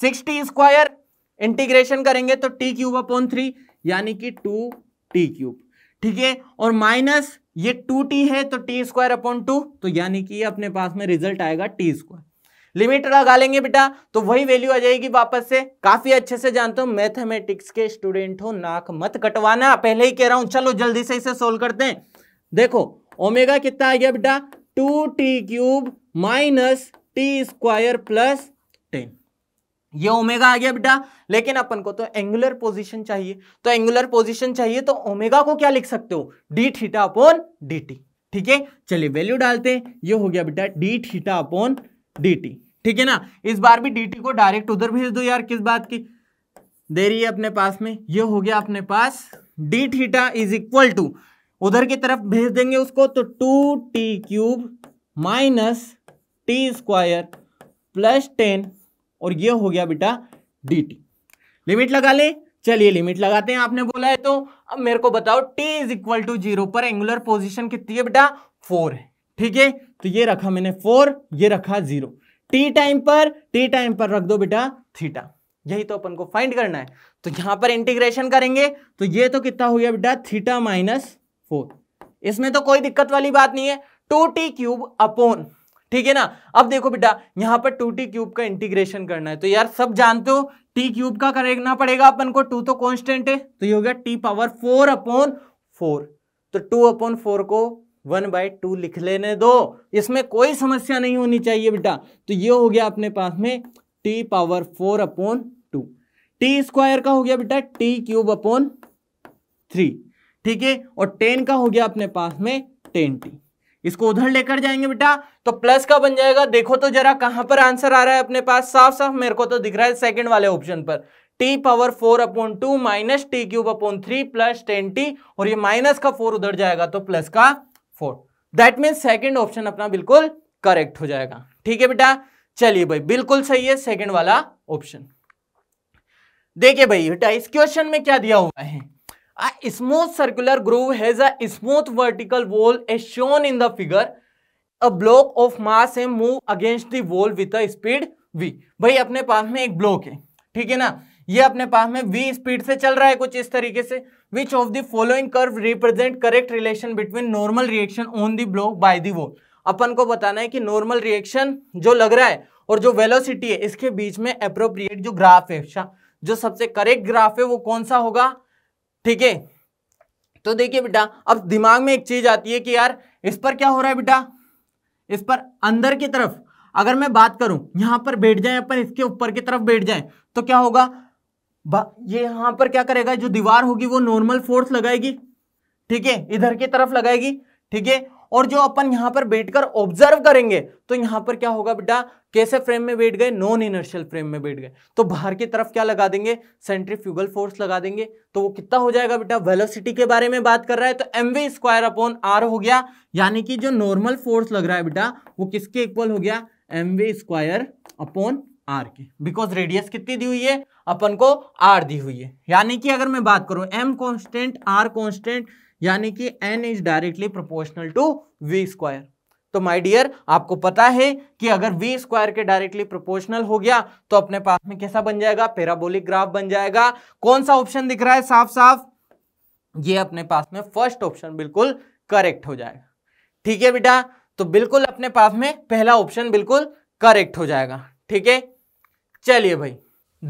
six T square integration करेंगे तो टी क्यूब अपॉन थ्री यानी कि टू टी क्यूब ठीक है और माइनस ये टू टी है तो टी स्क्वायर अपॉन टू तो यानी कि अपने पास में रिजल्ट आएगा टी स्क्वायर लिमिट लगा लेंगे बेटा तो वही वैल्यू आ जाएगी वापस से काफी अच्छे से जानते हो मैथमेटिक्स के स्टूडेंट हो नाक मत कटवाना पहले ही कह रहा हूं चलो जल्दी से इसे सोल्व करते हैं देखो ओमेगा कितना आ गया बेटा two T cube minus T square plus ten ये ओमेगा आ गया बेटा लेकिन अपन को तो एंगुलर पोजीशन चाहिए तो एंगुलर पोजीशन चाहिए तो ओमेगा को क्या लिख सकते हो D theta upon D T ठीक है चलिए वैल्यू डालते हैं ये हो गया बेटा D theta upon D T ठीक है ना इस बार भी डी टी को डायरेक्ट उधर भेज दो यार किस बात की दे रही है अपने पास में ये हो गया अपने पास D theta is equal to उधर की तरफ भेज देंगे उसको तो two T cube minus T square plus ten और ये हो गया बेटा डी टी लिमिट लगा ले चलिए लिमिट लगाते हैं आपने बोला है तो अब मेरे को बताओ T is equal to zero पर एंगुलर पोजिशन कितनी है बेटा फोर है ठीक है तो ये रखा मैंने फोर ये रखा जीरो टी टाइम पर टी टाइम पर रख दो बेटा थीटा यही तो अपन को फाइंड करना है तो यहां पर इंटीग्रेशन करेंगे तो ये तो कितना हो गया बेटा थीटा माइनस फोर इसमें तो कोई दिक्कत वाली बात नहीं है टू टी क्यूब अपोन ठीक है ना अब देखो बेटा यहाँ पर टू टी क्यूब का इंटीग्रेशन करना है तो यार सब जानते हो टी क्यूब का करना पड़ेगा अपन को टू तो कॉन्स्टेंट है तो ये हो गया T power four upon four तो टू अपॉन फोर को वन बाय टू लिख लेने दो इसमें कोई समस्या नहीं होनी चाहिए बेटा तो ये हो गया अपने पास में T power four upon two T square का हो गया बेटा टी क्यूब अपॉन थ्री ठीक है और टेन का हो गया अपने पास में टेन टी इसको उधर लेकर जाएंगे बेटा तो प्लस का बन जाएगा देखो तो जरा कहां पर आंसर आ रहा है अपने पास साफ साफ मेरे को तो दिख रहा है सेकंड वाले ऑप्शन पर T power four upon two minus T cube upon three plus ten T और ये माइनस का फोर उधर जाएगा तो प्लस का four that mean second option अपना बिल्कुल करेक्ट हो जाएगा ठीक है बेटा चलिए भाई बिल्कुल सही है सेकेंड वाला ऑप्शन देखिए भाई बेटा इस क्वेश्चन में क्या दिया हुआ है A smooth circular groove has a smooth vertical wall as shown in the figure. A block of mass है move against the wall with a speed v. भाई अपने पास में एक ब्लॉक है ठीक है ना ये अपने पास में v स्पीड से चल रहा है कुछ इस तरीके से which of the following curve represent correct relation between normal reaction on the block by the wall अपन को बताना है कि नॉर्मल रिएक्शन जो लग रहा है और जो वेलोसिटी है इसके बीच में अप्रोप्रिएट जो ग्राफ है अच्छा, जो सबसे करेक्ट ग्राफ है वो कौन सा होगा ठीक है तो देखिए बेटा अब दिमाग में एक चीज आती है कि यार इस पर क्या हो रहा है बेटा इस पर अंदर की तरफ अगर मैं बात करूं यहां पर बैठ जाए अपन इसके ऊपर की तरफ बैठ जाए तो क्या होगा ये यहां पर क्या करेगा जो दीवार होगी वो नॉर्मल फोर्स लगाएगी ठीक है इधर की तरफ लगाएगी ठीक है और जो अपन यहाँ पर बैठकर ऑब्जर्व करेंगे तो यहाँ पर क्या होगा बेटा कैसे फ्रेम में बैठ गए नॉन इनर्शियल फ्रेम में बैठ गए तो बाहर की तरफ क्या लगा देंगे सेंट्रीफ्यूगल फोर्स लगा देंगे तो वो कितना हो जाएगा बेटा वेलोसिटी के बारे में बात कर रहा है तो M V square upon R हो गया यानी कि जो नॉर्मल फोर्स लग रहा है बेटा वो किसके इक्वल हो गया M V square upon R के बिकॉज रेडियस कितनी दी हुई है अपन को आर दी हुई है यानी कि अगर मैं बात करूं एम कॉन्स्टेंट आर कॉन्स्टेंट यानी कि N is directly proportional to V square तो माय डियर आपको पता है कि अगर वी स्क्वायर के डायरेक्टली प्रोपोर्शनल हो गया तो अपने पास में कैसा बन जाएगा पेराबोलिक ग्राफ बन जाएगा कौन सा ऑप्शन दिख रहा है साफ साफ ये अपने पास में फर्स्ट ऑप्शन बिल्कुल करेक्ट हो जाएगा ठीक है बेटा तो बिल्कुल अपने पास में पहला ऑप्शन बिल्कुल करेक्ट हो जाएगा ठीक है चलिए भाई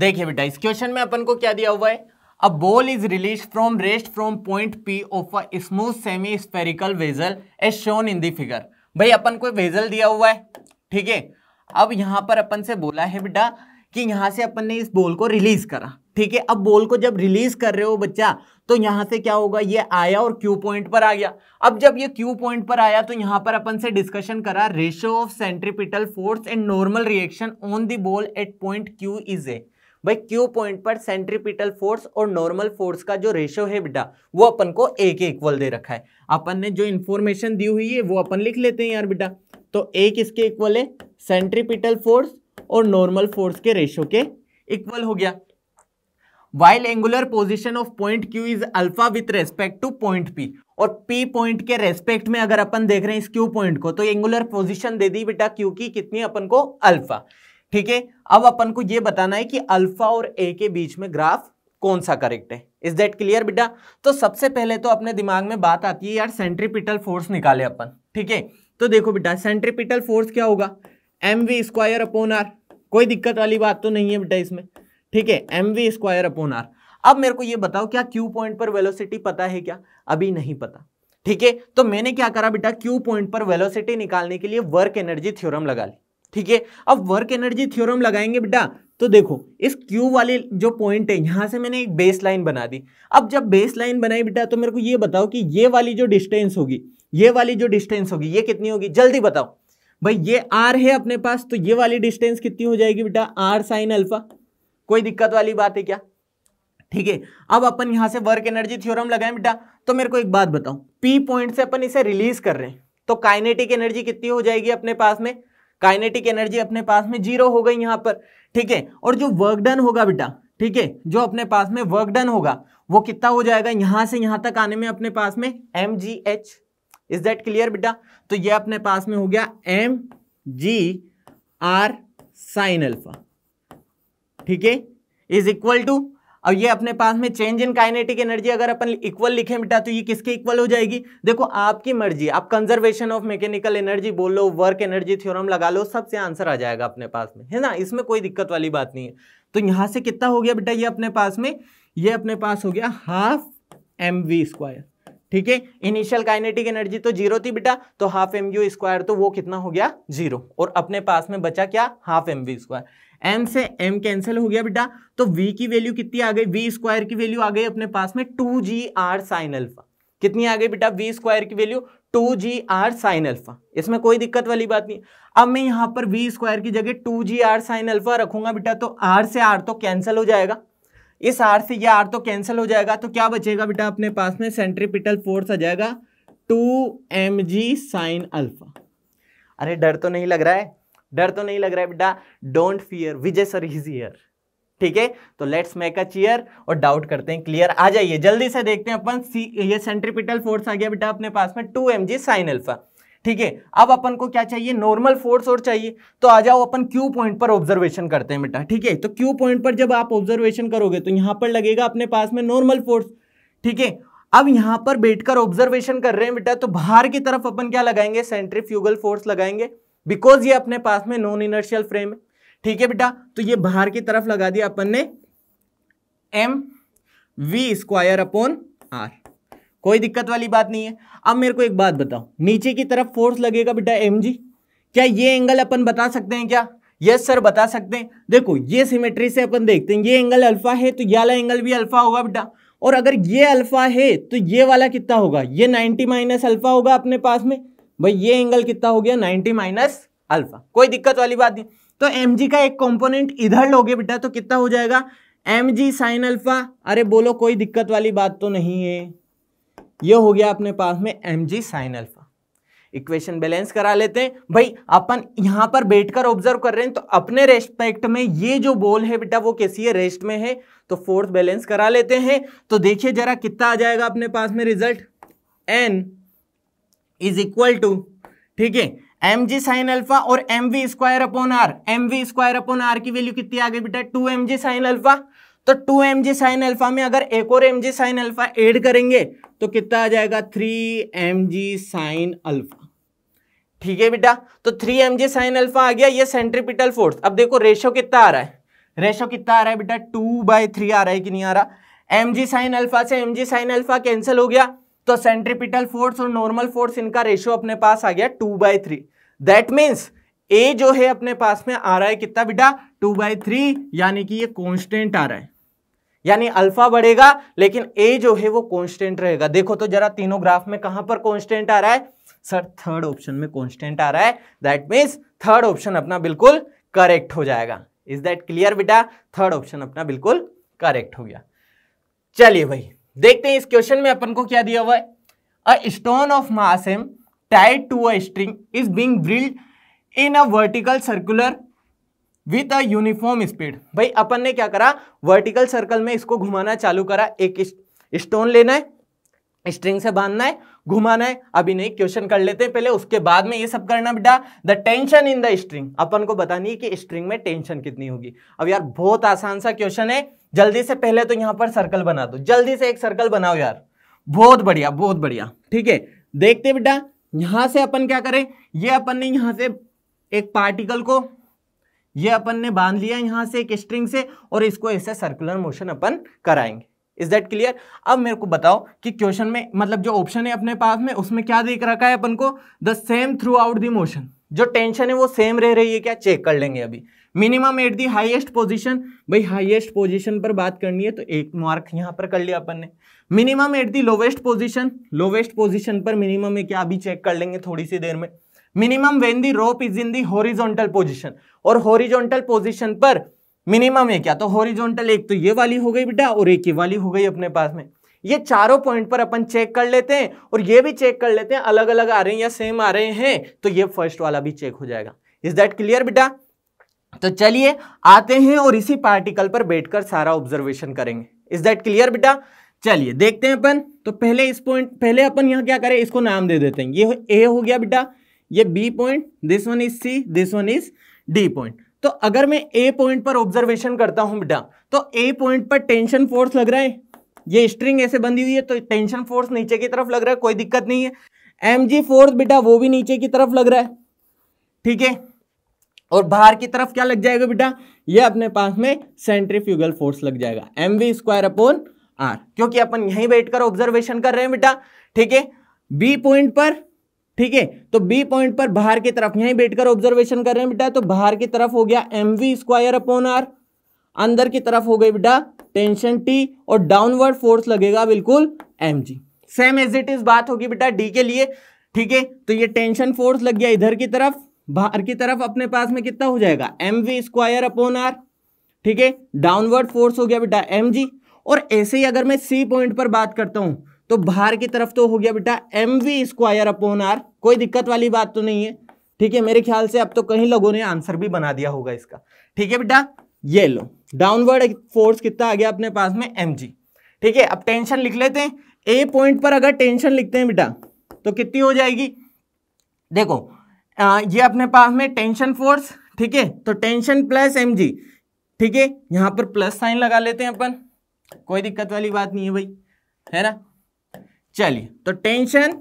देखिए बेटा इस क्वेश्चन में अपन को क्या दिया हुआ है a ball is release from rest from point P of a smooth semi spherical vessel as shown in the figure भाई अपन को वेजल दिया हुआ है ठीक है अब यहाँ पर अपन से बोला है बेटा कि यहाँ से अपन ने इस बॉल को रिलीज करा ठीक है अब बॉल को जब रिलीज कर रहे हो बच्चा तो यहाँ से क्या होगा ये आया और क्यू पॉइंट पर आ गया अब जब ये क्यू पॉइंट पर आया तो यहाँ पर अपन से डिस्कशन करा ratio of centripetal force and normal reaction on the ball at point Q is A भाई क्यू पॉइंट पर सेंट्रीपिटल फोर्स और नॉर्मल फोर्स का जो रेशियो है बेटा वो अपन को ए के इक्वल दे रखा है अपन ने जो इन्फॉर्मेशन दी हुई है वो अपन लिख लेते हैं यार बेटा तो ए किसके इक्वल है सेंट्रीपिटल फोर्स और नॉर्मल फोर्स के रेशियो के इक्वल हो गया while angular position of point Q is alpha with respect to point P और पी पॉइंट के रेस्पेक्ट में अगर अपन देख रहे हैं इस क्यू पॉइंट को तो एंगुलर पोजिशन दे दी बेटा क्यू की कितनी अपन को अल्फा ठीक है अब अपन को यह बताना है कि अल्फा और ए के बीच में ग्राफ कौन सा करेक्ट है इज दैट क्लियर बेटा तो सबसे पहले तो अपने दिमाग में बात आती है यार सेंट्रीपिटल फोर्स निकाले अपन ठीक है तो देखो बेटा सेंट्रीपिटल फोर्स क्या होगा M V square upon R कोई दिक्कत वाली बात तो नहीं है बेटा इसमें ठीक है M V square upon R अब मेरे को ये बताओ क्या क्यू पॉइंट पर वेलोसिटी पता है क्या अभी नहीं पता ठीक है तो मैंने क्या करा बेटा क्यू पॉइंट पर वेलोसिटी निकालने के लिए वर्क एनर्जी थ्योरम लगा ली ठीक है अब वर्क एनर्जी थ्योरम लगाएंगे बेटा तो देखो इस क्यू वाले जो पॉइंट है यहां से मैंने एक बेस लाइन बना दी अब जब बेस लाइन बनाई बेटा तो मेरे को ये बताओ कि ये वाली जो डिस्टेंस होगी ये वाली जो डिस्टेंस होगी ये कितनी होगी जल्दी बताओ भाई ये R है अपने पास तो ये वाली डिस्टेंस कितनी हो जाएगी बेटा आर साइन अल्फा कोई दिक्कत वाली बात है क्या ठीक है अब अपन यहाँ से वर्क एनर्जी थ्योरम लगाए बेटा तो मेरे को एक बात बताओ पी पॉइंट से अपन इसे रिलीज कर रहे हैं तो काइनेटिक एनर्जी कितनी हो जाएगी अपने पास में काइनेटिक एनर्जी अपने पास में जीरो हो गई यहां पर ठीक है और जो वर्क डन होगा बेटा ठीक है जो अपने पास में वर्क डन होगा वो कितना हो जाएगा यहां से यहां तक आने में अपने पास में M G H is that clear बेटा तो ये अपने पास में हो गया M G R sine alpha ठीक है इज इक्वल टू अब ये अपने पास में चेंज इन काइनेटिक एनर्जी अगर अपन इक्वल लिखे बेटा तो ये किसके इक्वल हो जाएगी देखो आपकी मर्जी आप कंजर्वेशन ऑफ मैकेनिकल एनर्जी बोल लो वर्क एनर्जी थ्योरम लगा लो सबसे आंसर आ जाएगा अपने पास में है ना इसमें कोई दिक्कत वाली बात नहीं है तो यहाँ से कितना हो गया बेटा ये अपने पास में ये अपने पास हो गया हाफ एम वी स्क्वायर ठीक है इनिशियल काइनेटिक एनर्जी तो जीरो थी बेटा तो हाफ एम यू स्क्वायर तो वो कितना हो गया जीरो और अपने पास में बचा क्या half M V square M से एम कैंसिल हो गया बेटा तो वी की वैल्यू कितनी आ गई वी स्क्वायर की वैल्यू आ गई अपने पास में two G R sine alpha कितनी आ गई बेटा वी स्क्वायर की value two G R sine alpha इसमें कोई दिक्कत वाली बात नहीं अब मैं यहाँ पर वी स्क्वायर की जगह two G R sine alpha रखूंगा बेटा तो आर से आर तो कैंसिल हो जाएगा इस आर से ये आर तो कैंसिल हो जाएगा तो क्या बचेगा बेटा अपने पास में सेंट्रीपिटल फोर्स आ जाएगा two M G sine alpha अरे डर तो नहीं लग रहा है डर तो नहीं लग रहा है बेटा don't fear Vijay sir is here ठीक है तो लेट्स मेक अ चेयर और डाउट करते हैं क्लियर आ जाइए जल्दी से देखते हैं अपन ये सेंट्रीपिटल फोर्स आ गया बेटा अपने पास में two M G sine alpha ठीक है अब अपन को क्या चाहिए नॉर्मल फोर्स और चाहिए तो आ जाओ अपन क्यू पॉइंट पर ऑब्जर्वेशन करते हैं बेटा ठीक है तो क्यू पॉइंट पर जब आप ऑब्जर्वेशन करोगे तो यहां पर लगेगा अपने पास में नॉर्मल फोर्स ठीक है अब यहां पर बैठकर ऑब्जर्वेशन कर रहे हैं बेटा तो बाहर की तरफ अपन क्या लगाएंगे सेंट्रीफ्यूगल फोर्स लगाएंगे बिकॉज ये अपने पास में नॉन इनर्शियल फ्रेम है ठीक है बेटा तो ये बाहर की तरफ लगा दिया अपन ने M V square upon R कोई दिक्कत वाली बात नहीं है अब मेरे को एक बात बताओ नीचे की तरफ फोर्स लगेगा बेटा एम क्या ये एंगल अपन बता सकते हैं क्या यस सर बता सकते हैं देखो ये सिमेट्री से अपन देखते हैं ये एंगल अल्फा है तो ये वाला एंगल भी अल्फा होगा बेटा और अगर ये अल्फा है तो ये वाला कितना होगा ये 90 माइनस अल्फा होगा अपने पास में भाई ये एंगल कितना हो गया 90 माइनस अल्फा कोई दिक्कत वाली बात नहीं तो एम का एक कॉम्पोनेंट इधर लोगे बेटा तो कितना हो जाएगा एम जी साइन अल्फा अरे बोलो कोई दिक्कत वाली बात तो नहीं है ये हो गया अपने पास में M G sine alpha equation balance करा लेते हैं भाई अपन यहां पर बैठकर ऑब्जर्व कर रहे हैं तो अपने रेस्पेक्ट में ये जो बॉल है बेटा वो कैसी है रेस्ट में है तो फोर्थ बैलेंस करा लेते हैं तो देखिए जरा कितना आ जाएगा अपने पास में result N is equal to ठीक है एम जी साइन अल्फा और M V square upon R M V square upon R की वैल्यू कितनी आ गई बेटा two M G sine alpha तो two M G sine alpha में अगर एक और M G sine alpha add करेंगे तो कितना आ जाएगा three M G sine alpha ठीक है बेटा तो three M G sine alpha आ गया ये सेंट्रीपिटल फोर्स अब देखो रेशो कितना आ रहा है रेशो कितना आ रहा है बेटा टू बाई थ्री आ रहा है कि नहीं आ रहा एम जी साइन अल्फा से M G sine alpha cancel हो गया तो सेंट्रीपिटल फोर्स और नॉर्मल फोर्स इनका रेशियो अपने पास आ गया two by three that means a जो है अपने पास में आ रहा है कितना बेटा टू बाई थ्री यानी कि ये कॉन्स्टेंट आ रहा है यानी अल्फा बढ़ेगा लेकिन ए जो है वो कॉन्स्टेंट रहेगा देखो तो जरा तीनों ग्राफ में कहां पर कॉन्स्टेंट आ रहा है सर थर्ड ऑप्शन में कॉन्स्टेंट आ रहा है दैट मीन्स थर्ड ऑप्शन अपना बिल्कुल करेक्ट हो जाएगा इज दैट क्लियर बेटा थर्ड ऑप्शन अपना बिल्कुल करेक्ट हो गया चलिए भाई देखते हैं इस क्वेश्चन में अपन को क्या दिया हुआ है a stone of mass M tied to a string is being drilled in a vertical circular with a uniform speed भाई अपन ने क्या करा वर्टिकल सर्कल में इसको घुमाना चालू करा एक स्टोन लेना है स्ट्रिंग से बांधना है घुमाना है अभी नहीं क्वेश्चन कर लेते हैं पहले उसके बाद में ये सब करना बेटा the tension in the string अपन को बतानी है कि स्ट्रिंग में टेंशन कितनी होगी अब यार बहुत आसान सा क्वेश्चन है जल्दी से पहले तो यहाँ पर सर्कल बना दो जल्दी से एक सर्कल बनाओ यार बहुत बढ़िया बहुत बढ़िया ठीक है देखते बेटा यहां से अपन क्या करें ये अपन ने यहां से एक पार्टिकल को ये अपन ने बांध लिया यहां से एक स्ट्रिंग से और इसको ऐसे सर्कुलर मोशन अपन कराएंगे इज दैट क्लियर अब मेरे को बताओ कि क्वेश्चन में मतलब जो ऑप्शन है अपने पास में उसमें क्या देख रखा है अपन को the same throughout the motion जो टेंशन है वो सेम रह रही है क्या चेक कर लेंगे अभी minimum at the highest position भाई हाइएस्ट पोजिशन पर बात करनी है तो एक मार्क यहाँ पर कर लिया अपन ने minimum at the lowest position lowest position पर मिनिमम है क्या अभी चेक कर लेंगे थोड़ी सी देर में minimum when the rope is in the horizontal position और होरिजोनटल पोजिशन पर मिनिमम है क्या तो होरिजोनटल एक तो ये वाली हो गई बेटा और एक ये वाली हो गई अपने पास में ये चारों पॉइंट पर अपन चेक कर लेते हैं और ये भी चेक कर लेते हैं अलग अलग आ रहे हैं या सेम आ रहे हैं तो ये फर्स्ट वाला भी चेक हो जाएगा इज दैट क्लियर बेटा तो चलिए आते हैं और इसी पार्टिकल पर बैठकर सारा ऑब्जर्वेशन करेंगे इज दैट क्लियर बेटा चलिए देखते हैं अपन तो पहले इस पॉइंट पहले अपन यहां क्या करें इसको नाम दे देते हैं ये ए हो गया बेटा ये B point this one is C this one is D point तो अगर मैं ए पॉइंट पर ऑब्जर्वेशन करता हूं बेटा तो ए पॉइंट पर टेंशन फोर्स लग रहा है ये स्ट्रिंग ऐसे बंधी हुई है तो टेंशन फोर्स नीचे की तरफ लग रहा है कोई दिक्कत नहीं है एम जी फोर्स बेटा वो भी नीचे की तरफ लग रहा है ठीक है और बाहर की तरफ क्या लग जाएगा बेटा ये अपने पास में सेंट्रीफ्यूगल फोर्स लग जाएगा M V square upon R क्योंकि अपन यहीं बैठकर ऑब्जर्वेशन कर रहे हैं बेटा ठीक है बी पॉइंट पर ठीक है तो बी पॉइंट पर बाहर की तरफ यहीं बैठकर ऑब्जर्वेशन कर रहे हैं बेटा तो बाहर की तरफ हो गया M V square upon R अंदर की तरफ हो गई बेटा टेंशन टी और डाउनवर्ड फोर्स लगेगा बिल्कुल M G same as it is बात होगी बेटा डी के लिए ठीक है तो ये टेंशन फोर्स लग गया इधर की तरफ बाहर की तरफ अपने पास में कितना हो जाएगा M V square upon R ठीक है डाउनवर्ड फोर्स हो गया बेटा एम जी और ऐसे ही अगर मैं सी पॉइंट पर बात करता हूं तो बाहर की तरफ तो हो गया बेटा M V square upon R कोई दिक्कत वाली बात तो नहीं है ठीक है मेरे ख्याल से अब तो कहीं लोगों ने आंसर भी बना दिया होगा इसका ठीक है बेटा ये लो डाउनवर्ड फोर्स कितना आ गया अपने पास में एम ठीक है अब टेंशन लिख लेते हैं ए पॉइंट पर अगर टेंशन लिखते हैं बेटा तो कितनी हो जाएगी देखो आ, ये अपने पास में टेंशन फोर्स ठीक है तो टेंशन प्लस एम ठीक है यहां पर प्लस साइन लगा लेते हैं अपन कोई दिक्कत वाली बात नहीं है भाई है ना चलिए तो टेंशन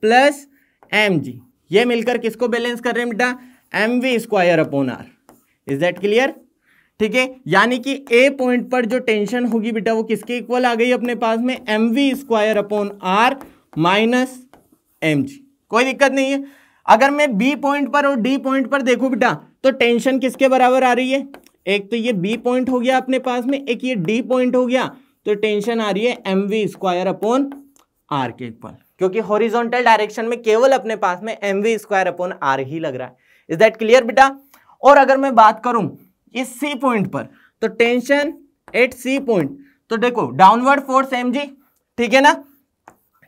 प्लस एम जी ये मिलकर किसको बैलेंस कर रहे हैं बेटा M V square upon R is that clear ठीक है यानी कि ए पॉइंट पर जो टेंशन होगी बेटा वो किसके इक्वल आ गई अपने पास में M V square upon R minus M G कोई दिक्कत नहीं है अगर मैं बी पॉइंट पर और डी पॉइंट पर देखूं बेटा तो टेंशन किसके बराबर आ रही है एक तो ये बी पॉइंट हो गया अपने पास में एक ये डी पॉइंट हो गया तो टेंशन आ रही है M V square upon R के इक्वल क्योंकि हॉरिजॉन्टल डायरेक्शन में केवल अपने पास में M V square upon R ही लग रहा है इज दैट क्लियर बेटा और अगर मैं बात करूं इस सी पॉइंट पर तो टेंशन एट सी पॉइंट तो देखो डाउनवर्ड फोर्स एम जी ठीक है ना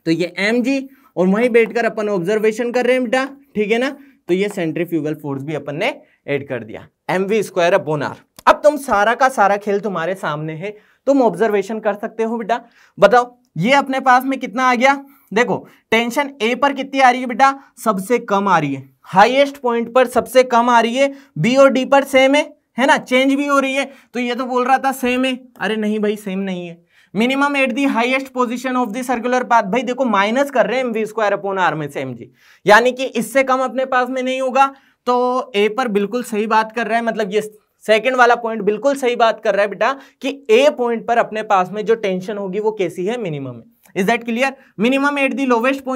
तो ये एम जी और वहीं बैठकर अपन ऑब्जर्वेशन कर रहे हैं बेटा ठीक है ना तो ये सेंट्रीफ्यूगल फोर्स भी अपन ने ऐड कर दिया M V square upon R अब तुम सारा का सारा खेल तुम्हारे सामने है तुम ऑब्जर्वेशन कर सकते हो बेटा बताओ ये अपने पास में कितना आ गया देखो टेंशन ए पर कितनी आ रही है बेटा सबसे कम आ रही है हाईएस्ट पॉइंट पर सबसे कम आ रही है बी और डी पर सेम है है ना चेंज भी हो रही है तो ये तो बोल रहा था सेम है अरे नहीं भाई सेम नहीं है minimum at the highest position of the circular path भाई देखो माइनस कर रहे हैं M V square upon R में से एम जी यानी कि इससे कम अपने पास में नहीं होगा तो ए पर बिल्कुल सही बात कर रहा है मतलब ये सेकेंड वाला पॉइंट बिल्कुल सही बात कर रहा है बेटा कि ए पॉइंट पर अपने पास में जो टेंशन होगी वो कैसी है मिनिमम है is that clear minimum at the lowest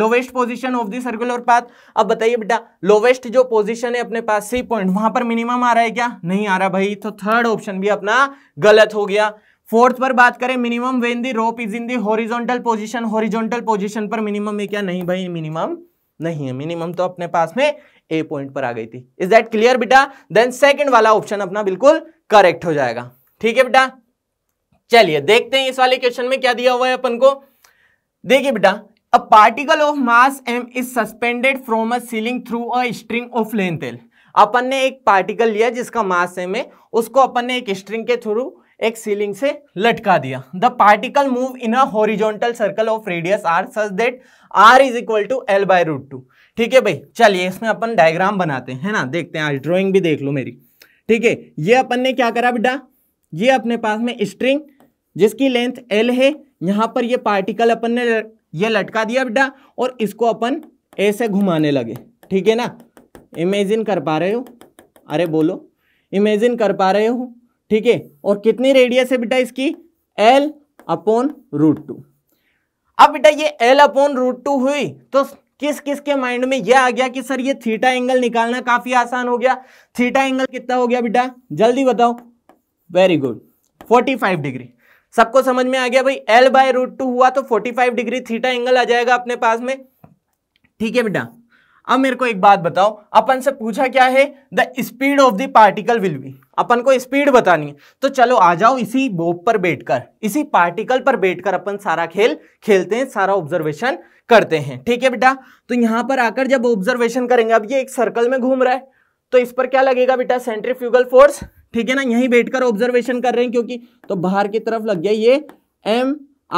lowest position of the circular path अब बताइए बेटा लोवेस्ट जो पोजिशन है अपने पास सी पॉइंट वहां पर मिनिमम आ रहा है क्या नहीं आ रहा भाई तो थर्ड ऑप्शन भी अपना गलत हो गया फोर्थ पर बात करें minimum when the rope is in the horizontal position horizontal position पर मिनिमम है क्या नहीं भाई मिनिमम नहीं है मिनिमम तो अपने पास में ए पॉइंट पर आ गई थी इज दैट क्लियर बेटा देन सेकंड वाला ऑप्शन अपना बिल्कुल करेक्ट हो जाएगा ठीक है बेटा चलिए देखते हैं इस वाले क्वेश्चन में क्या दिया हुआ है अपन को देखिए बेटा a particle of mass M is suspended from a ceiling through a string of length L अपन ने एक पार्टिकल लिया जिसका मास एम है उसको अपन ने एक स्ट्रिंग के थ्रू एक सीलिंग से लटका दिया the particle move in a horizontal circle of radius R such that R is equal to L by root two ठीक है भाई चलिए इसमें अपन डायग्राम बनाते हैं ना देखते हैं आज ड्रॉइंग भी देख लो मेरी ठीक है ये अपन ने क्या करा बेटा ये अपने पास में स्ट्रिंग जिसकी लेंथ एल है यहां पर ये पार्टिकल अपन ने ये लटका दिया बेटा और इसको अपन ऐसे घुमाने लगे ठीक है ना इमेजिन कर पा रहे हो अरे बोलो इमेजिन कर पा रहे हो ठीक है और कितनी रेडियस है बेटा इसकी एल अपॉन रूट टू अब बेटा ये एल अपॉन रूट टू हुई तो किस किस के माइंड में ये आ गया कि सर ये थीटा एंगल निकालना काफी आसान हो गया थीटा एंगल कितना हो गया बेटा जल्दी बताओ वेरी गुड 45 डिग्री सबको समझ में आ गया भाई एल बाय रूट टू हुआ तो 45 डिग्री थीटा एंगल आ जाएगा अपने पास में ठीक है बेटा अब मेरे को एक बात बताओ अपन से पूछा क्या है the speed of the particle will be अपन को स्पीड बतानी है तो चलो आ जाओ इसी बोब पर बैठकर इसी पार्टिकल पर बैठकर अपन सारा खेल खेलते हैं सारा ऑब्जर्वेशन करते हैं ठीक है बेटा तो यहां पर आकर जब ऑब्जर्वेशन करेंगे अब ये एक सर्कल में घूम रहा है तो इस पर क्या लगेगा बेटा सेंट्रीफ्यूगल फोर्स ठीक है ना यहीं बैठकर ऑब्जर्वेशन कर रहे हैं क्योंकि तो बाहर की तरफ लग गया ये एम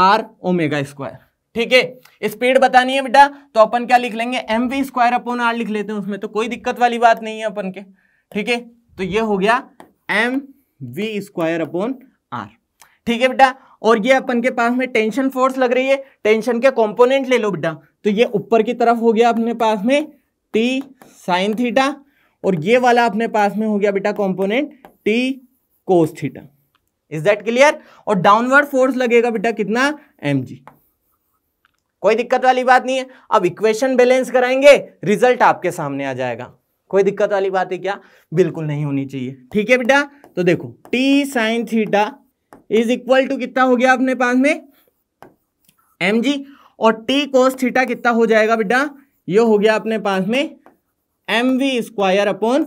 आर ओमेगा स्क्वायर ठीक है स्पीड बतानी है बेटा तो अपन क्या लिख लेंगे M V square upon R लिख लेते हैं उसमें तो कोई दिक्कत वाली बात नहीं है अपन के ठीक है तो ये हो गया M V square upon R ठीक है बेटा और ये अपन के पास में टेंशन फोर्स लग रही है टेंशन के कॉम्पोनेंट ले लो बेटा तो ये ऊपर की तरफ हो गया अपने पास में टी साइन थीटा और ये वाला अपने पास में हो गया बेटा component T cos theta is that clear और डाउनवर्ड फोर्स लगेगा बेटा कितना एम जी कोई दिक्कत वाली बात नहीं है अब इक्वेशन बैलेंस कराएंगे रिजल्ट आपके सामने आ जाएगा कोई दिक्कत वाली बात है क्या बिल्कुल नहीं होनी चाहिए ठीक है बेटा तो देखो T sine theta is equal to कितना हो गया अपने पास में एम जी और टी कोस थीटा कितना हो जाएगा बेटा ये हो गया अपने पास में एम वी स्क्वायर अपॉन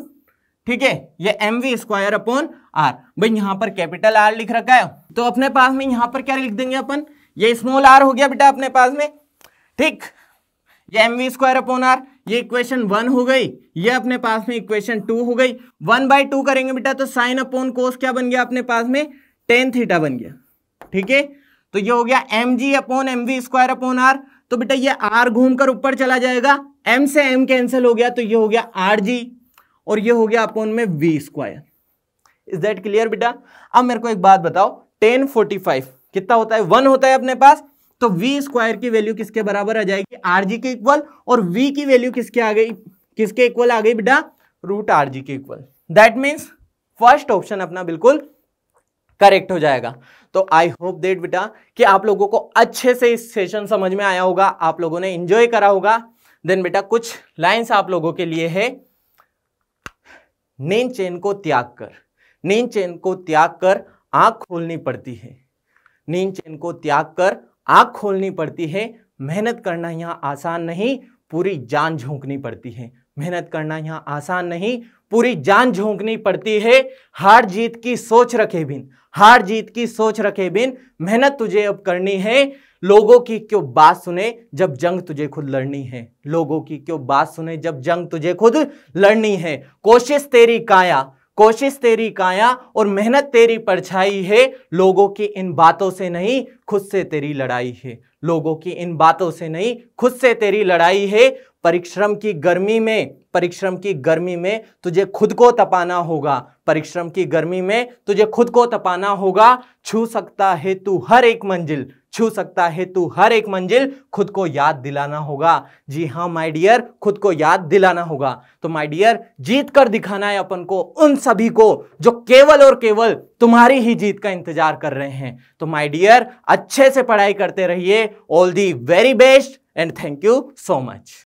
ठीक है ये M V square upon R भाई यहां पर कैपिटल आर लिख रखा है तो अपने पास में यहां पर क्या लिख देंगे अपन ये स्मॉल आर हो गया बेटा अपने पास में ठीक ये M V square upon R ये इक्वेशन वन हो गई ये अपने पास में इक्वेशन टू हो गई वन बाई टू करेंगे बेटा तो साइन अपॉन कोस क्या बन गया अपने पास में टेन थीटा बन गया ठीक है तो ये हो गया M G upon M V square upon R तो बेटा ये आर घूमकर ऊपर चला जाएगा एम से एम कैंसिल हो गया तो ये हो गया आर जी और ये हो गया अपॉन में V square is that clear बेटा अब मेरे को एक बात बताओ टेन फोर्टी फाइव कितना होता है वन होता है अपने पास तो वी स्क्वायर की वैल्यू किसके बराबर आ जाएगी आर जी के इक्वल और वी की वैल्यू किसके आ गई किसके इक्वल आ गई बेटा रूट आर जी के equal that means first option अपना बिल्कुल करेक्ट हो जाएगा तो आई होप देट बेटा कि आप लोगों को अच्छे से इस सेशन समझ में आया होगा आप लोगों ने इंजॉय करा होगा देन बेटा कुछ लाइन्स आप लोगों के लिए है नींद चेन को त्याग कर नींद चेन को त्याग कर आंख खोलनी पड़ती है नींद चेन को त्याग कर आँख खोलनी पड़ती है मेहनत करना यहाँ आसान नहीं पूरी जान झोंकनी पड़ती है मेहनत करना यहाँ आसान नहीं पूरी जान झोंकनी पड़ती है हार जीत की सोच रखे बिन हार जीत की सोच रखे बिन मेहनत तुझे अब करनी है लोगों की क्यों बात सुने जब जंग तुझे खुद लड़नी है लोगों की क्यों बात सुने जब जंग तुझे खुद लड़नी है कोशिश तेरी काया कोशिश तेरी काया और मेहनत तेरी परछाई है लोगों की इन बातों से नहीं खुद से तेरी लड़ाई है लोगों की इन बातों से नहीं खुद से तेरी लड़ाई है परिश्रम की गर्मी में परिश्रम की गर्मी में तुझे खुद को तपाना होगा परिश्रम की गर्मी में तुझे खुद को तपाना होगा छू सकता है तू हर एक मंजिल छू सकता है तू हर एक मंजिल खुद को याद दिलाना होगा जी हाँ माय डियर खुद को याद दिलाना होगा तो माय डियर जीत कर दिखाना है अपन को उन सभी को जो केवल और केवल तुम्हारी ही जीत का इंतजार कर रहे हैं तो माय डियर अच्छे से पढ़ाई करते रहिए all the very best and thank you so much